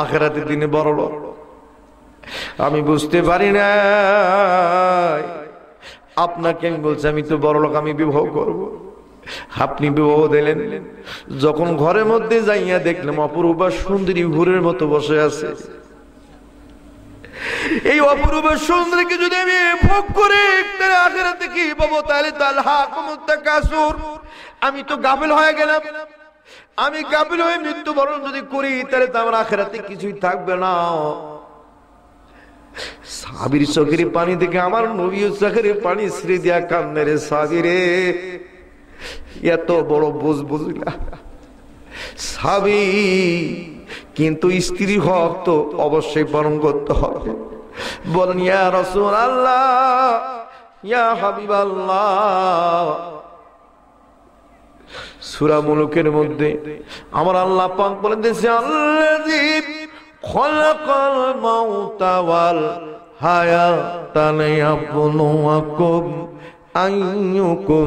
আখেরাতে দিনে বড় আমি বুঝতে পারি না আপনাকে আমি বলছি আমি তো বড় লোক আমি বিবাহ করব। আপনি বিবাহ দিলেন যখন ঘরের মধ্যে যাইয়া দেখলাম অপরূপা সুন্দরী ঘুরের মতো বসে আছে এই অপূর্ব সুন্দরীকে যদি আমি ভোগ করে আখেরাতে কি পাবো তাহলে আমি তো গাফিল হয়ে গেলাম আমি গাফিল হয়ে মৃত্যুবরণ যদি করি তাহলে তো আমার আখেরাতে কিছুই থাকবে না সাবির চোখের পানি আমার নবী চোখের পানি শ্রী দিয়া রে সাবিরে এত বড় বুঝলা সাবি কিন্তু স্ত্রী হক তো অবশ্যই বরণ করতে হবে বলেন ইয়া রসুল আল্লাহ ইয়া হাবিব আল্লাহ সুরা মুলুকের মধ্যে আমার আল্লাহ পাক বলে দিয়েছে আল্লাহ خلق الموت والحياة ليبلوكم أيكم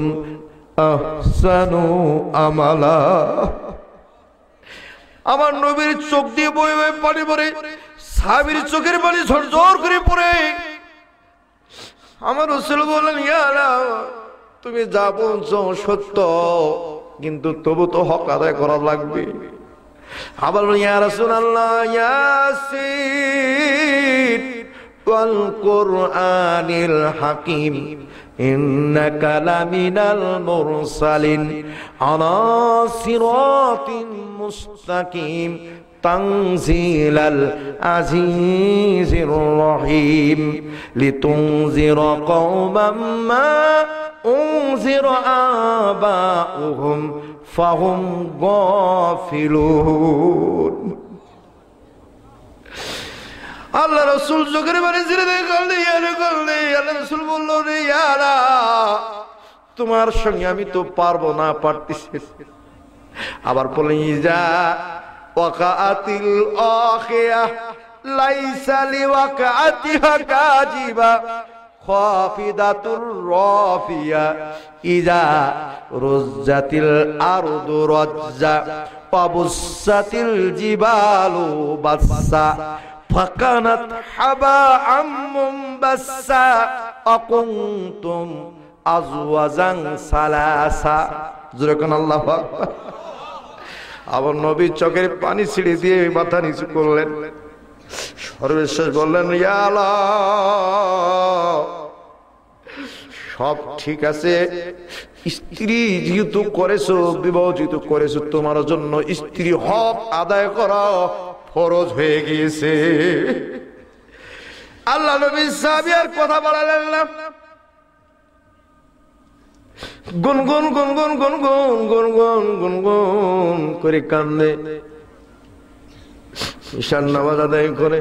أحسن عملا আমার নবীর চোখ দিয়ে বই বই পানি পরে সাবির চোখের পানি জোর করে পড়ে আমার রসুল বললেন ইয়ারা তুমি যা বলছো সত্য কিন্তু তবু তো হকাদায় আদায় করা লাগবে আবার ইয়া রাসূলুল্লাহ ইয়াসিন ওয়াল কোরআনিল হাকিম ইন্নাকা লামিনাল মুরসালিন আলা সিরাতিন মুস্তাকিম تنزيل العزيز الرحيم لتنذر قوما ما أنذر آباؤهم فهم غافلون আল্লাহ রসুল চোখের বাড়ি ছেড়ে দিয়ে করলে ইয়ারে করলে আল্লাহ রসুল বললো রে ইয়ারা তোমার সঙ্গে আমি তো পারবো না পারতেছি আবার বলে ইজা ওয়াকাতিল আখিয়া লাইসা লিওয়াকাতিহা কাজিবা খাফিদাতুর রাফিয়া ইজা রুজ্জাতিল আরদু রাজ্জা পাবুসাতিল জিবালু বাসসা ফাকানাত হাবাআম মুমবাসসা আকুনতুম আজওয়াজান সালাসা জোরে কোন আল্লাহু আকবার আবার নবীর চোখের পানি ছিঁড়ে দিয়ে মাথা নিচু করলেন সর্বেশ্বর বললেন সব ঠিক আছে স্ত্রী যেহেতু করেছো বিবাহ যেহেতু করেছো তোমার জন্য স্ত্রী হক আদায় করা ফরজ হয়ে গিয়েছে আল্লাহ নবী আর কথা বলালেন না গুনগুন গুনগুন গুনগুন গুনগুন গুনগুন করে কান্দে ঈশান নামাজ আদায় করে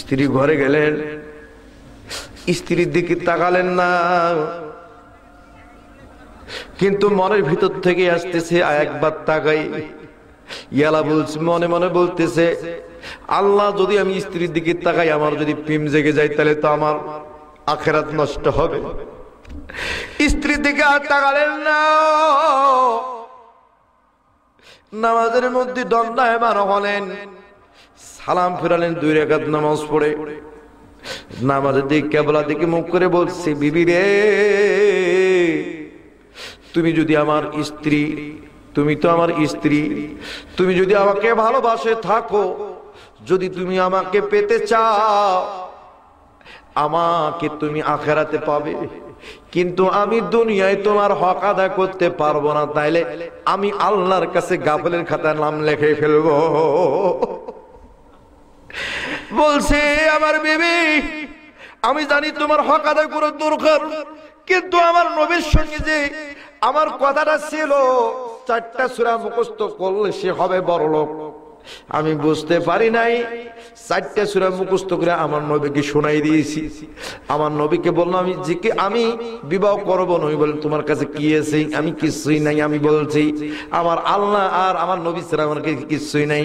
স্ত্রী ঘরে গেলেন স্ত্রীর দিকে তাকালেন না কিন্তু মনের ভিতর থেকে আসতেছে একবার তাকাই ইয়ালা বলছে মনে মনে বলতেছে আল্লাহ যদি আমি স্ত্রীর দিকে তাকাই আমার যদি পিম জেগে যাই তাহলে তো আমার আখেরাত নষ্ট হবে স্ত্রীর দিকে আর তাকালেন না নামাজের মধ্যে দণ্ডায়মান হলেন সালাম ফেরালেন দুই রেখাত নামাজ পড়ে নামাজের দিকে কেবলা দিকে মুখ করে বলছে বিবি রে তুমি যদি আমার স্ত্রী তুমি তো আমার স্ত্রী তুমি যদি আমাকে ভালোবাসে থাকো যদি তুমি আমাকে পেতে চাও আমাকে তুমি আখেরাতে পাবে কিন্তু আমি দুনিয়ায় তোমার হক আদা করতে পারবো না তাইলে আমি আল্লাহর কাছে গাফলের খাতায় নাম লেখে ফেলবো বলছে আমার বিবি আমি জানি তোমার হক আদায় করে দরকার কিন্তু আমার নবীর সঙ্গে যে আমার কথাটা ছিল চারটা সুরা মুখস্থ করলে সে হবে বড় লোক আমি বুঝতে পারি নাই চারটে সুরা মুখস্ত করে আমার নবীকে শোনাই দিয়েছি আমার নবীকে বললাম আমি যে কি আমি বিবাহ করব নই বলেন তোমার কাছে কি আছে আমি কিছুই নাই আমি বলছি আমার আল্লাহ আর আমার নবী সেরা আমার কাছে কিছুই নাই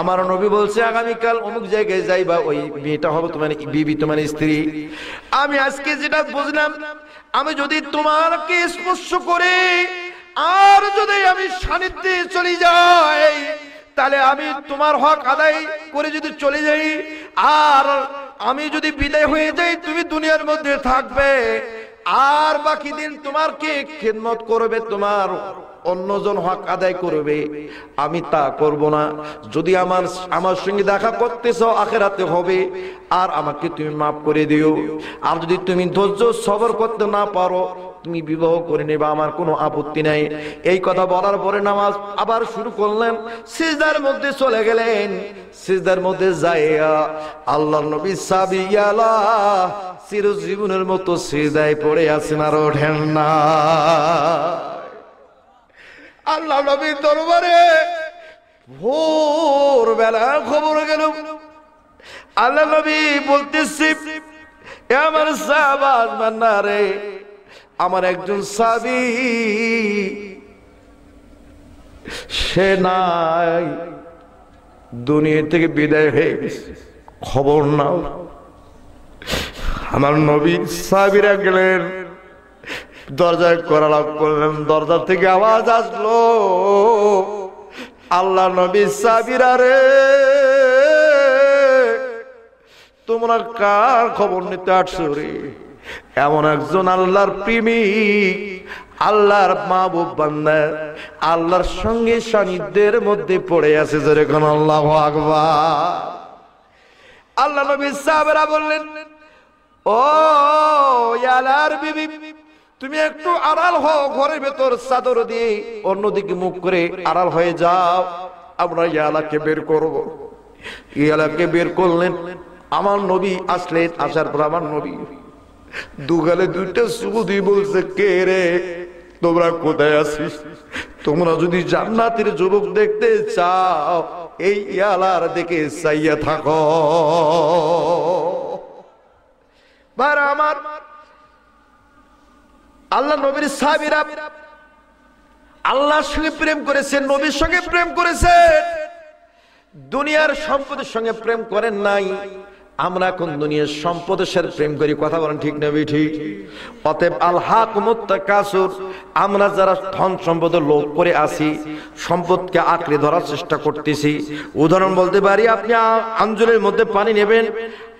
আমার নবী বলছে আগামীকাল অমুক জায়গায় যাই বা ওই মেয়েটা হবে তোমার বিবি তোমার স্ত্রী আমি আজকে যেটা বুঝলাম আমি যদি তোমারকে স্পর্শ করে আর যদি আমি সান্নিধ্যে চলে যাই তাহলে আমি তোমার হক আদায় করে যদি চলে যাই আর আমি যদি বিদায় হয়ে যাই তুমি দুনিয়ার মধ্যে থাকবে আর বাকি দিন তোমার কে খেদমত করবে তোমার অন্যজন হক আদায় করবে আমি তা করব না যদি আমার আমার সঙ্গে দেখা করতেছ আখেরাতে হবে আর আমাকে তুমি মাফ করে দিও আর যদি তুমি ধৈর্য সবর করতে না পারো তুমি বিবাহ করে নেবা আমার কোনো আপত্তি নাই এই কথা বলার পরে নামাজ আবার শুরু করলেন সিজদার মধ্যে চলে গেলেন সিজদার মধ্যে যাইয়া আল্লাহ নবী সাবিয়ালা চিরজীবনের মতো সিজদায় পড়ে আছেন আর ওঠেন না আল্লাহ নবীর দরবারে ভোর বেলা খবর গেল আল্লাহ নবী বলতেছি আমার সাহাবাজ মান্না রে আমার একজন সাবি সে নাই দুনিয়া থেকে বিদায় হয়ে গেছে খবর নাও আমার নবী সাবিরা গেলেন দরজায় করালাপ করলেন দরজা থেকে আওয়াজ আসলো আল্লাহ নবী সাবিরা রে তোমরা কার খবর নিতে আসছো রে এমন একজন আল্লাহর প্রেমিক আল্লাহর মাহবুব বান্দা আল্লাহর সঙ্গে সান্নিধ্যের মধ্যে পড়ে আছে যেরকম আল্লাহ আকবা আল্লাহ নবী সাহেবরা বললেন ও ইয়ালার বিবি তুমি একটু আড়াল হও ঘরের ভেতর চাদর দিয়ে অন্যদিকে মুখ করে আড়াল হয়ে যাও আমরা ইয়ালাকে বের করব ইয়ালাকে বের করলেন আমার নবী আসলেন আসার পর আমার নবী দুগালে দুইটা চুমু দিয়ে বলছে কে রে তোমরা কোথায় আসিস তোমরা যদি জান্নাতের যুবক দেখতে চাও এই ইয়ালার দিকে চাইয়া থাকো আমার আল্লাহ নবীর সাহাবিরা আল্লাহর সঙ্গে প্রেম করেছে নবীর সঙ্গে প্রেম করেছে দুনিয়ার সম্পদের সঙ্গে প্রেম করেন নাই আমরা এখন দুনিয়ার সম্পদের প্রেম করি কথা বলেন ঠিক না বিঠি অতএব আল্লাহ কাসুর আমরা যারা ধন সম্পদ লোভ করে আসি সম্পদকে আঁকড়ে ধরার চেষ্টা করতেছি উদাহরণ বলতে পারি আপনি আঞ্জলের মধ্যে পানি নেবেন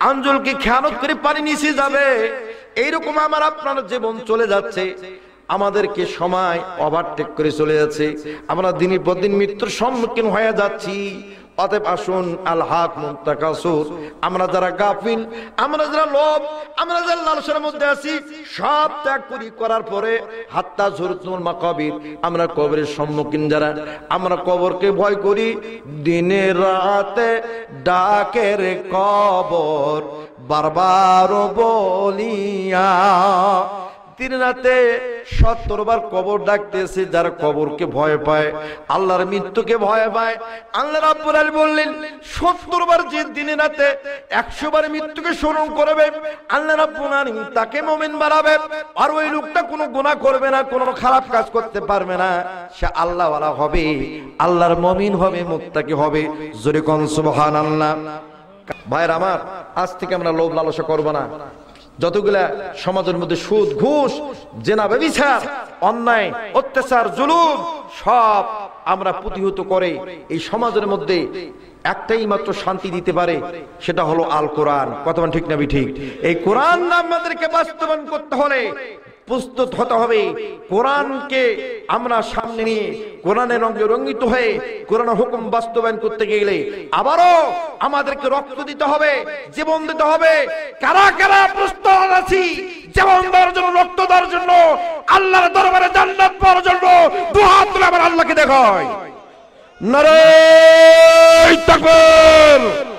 আঞ্জলকে খেয়ানত করে পানি নিচে যাবে এইরকম আমার আপনার জীবন চলে যাচ্ছে আমাদেরকে সময় ওভারটেক করে চলে যাচ্ছে আমরা দিনের পর দিন মৃত্যুর সম্মুখীন হয়ে যাচ্ছি অতএব আসুন আমরা যারা গাফিল আমরা যারা লোভ আমরা যারা লালসার মধ্যে আছি সব ত্যাগ করি করার পরে হাত্তা ঝুরতুল আমরা কবরের সম্মুখীন যারা আমরা কবরকে ভয় করি দিনে রাতে ডাকের কবর বারবার বলিয়া দিন রাতে সত্তরবার কবর ডাকতেছে যারা কবরকে ভয় পায় আল্লাহর মৃত্যুকে ভয় পায় আল্লাহ রাব্বুল আলামিন বললেন সত্তরবার যে দিনে রাতে একশো বার মৃত্যুকে স্মরণ করবে আল্লাহ রাব্বুল আলামিন তাকে মুমিন বানাবে আর ওই লোকটা কোনো গুনাহ করবে না কোনো খারাপ কাজ করতে পারবে না সে আল্লাহ বালা হবে আল্লাহর মুমিন হবে মুত্তাকি হবে জোরে কোন সুবহানাল্লাহ ভাইরা আমার আজ থেকে আমরা লোভ লালসা করব না যতগুলা সমাজের মধ্যে সুদ ঘুষ জেনা ব্যবিচার অন্যায় অত্যাচার জুলুম সব আমরা প্রতিহত করে এই সমাজের মধ্যে একটাই মাত্র শান্তি দিতে পারে সেটা হলো আল কোরআন কথা ঠিক না ঠিক এই কোরআন আমাদেরকে বাস্তবায়ন করতে হলে প্রস্তুত হতে হবে কোরআনকে আমরা সামনে নিয়ে কোরআনের রঙে রঙিত হয়ে কোরআন হুকুম বাস্তবায়ন করতে গেলে আবারও আমাদেরকে রক্ত দিতে হবে জীবন দিতে হবে কারা কারা প্রস্তুত আছি জীবন দেওয়ার জন্য রক্ত দেওয়ার জন্য আল্লাহর দরবারে জান্নাত পাওয়ার জন্য দুহাত তুলে আমার আল্লাহকে দেখায় নরে তাকবীর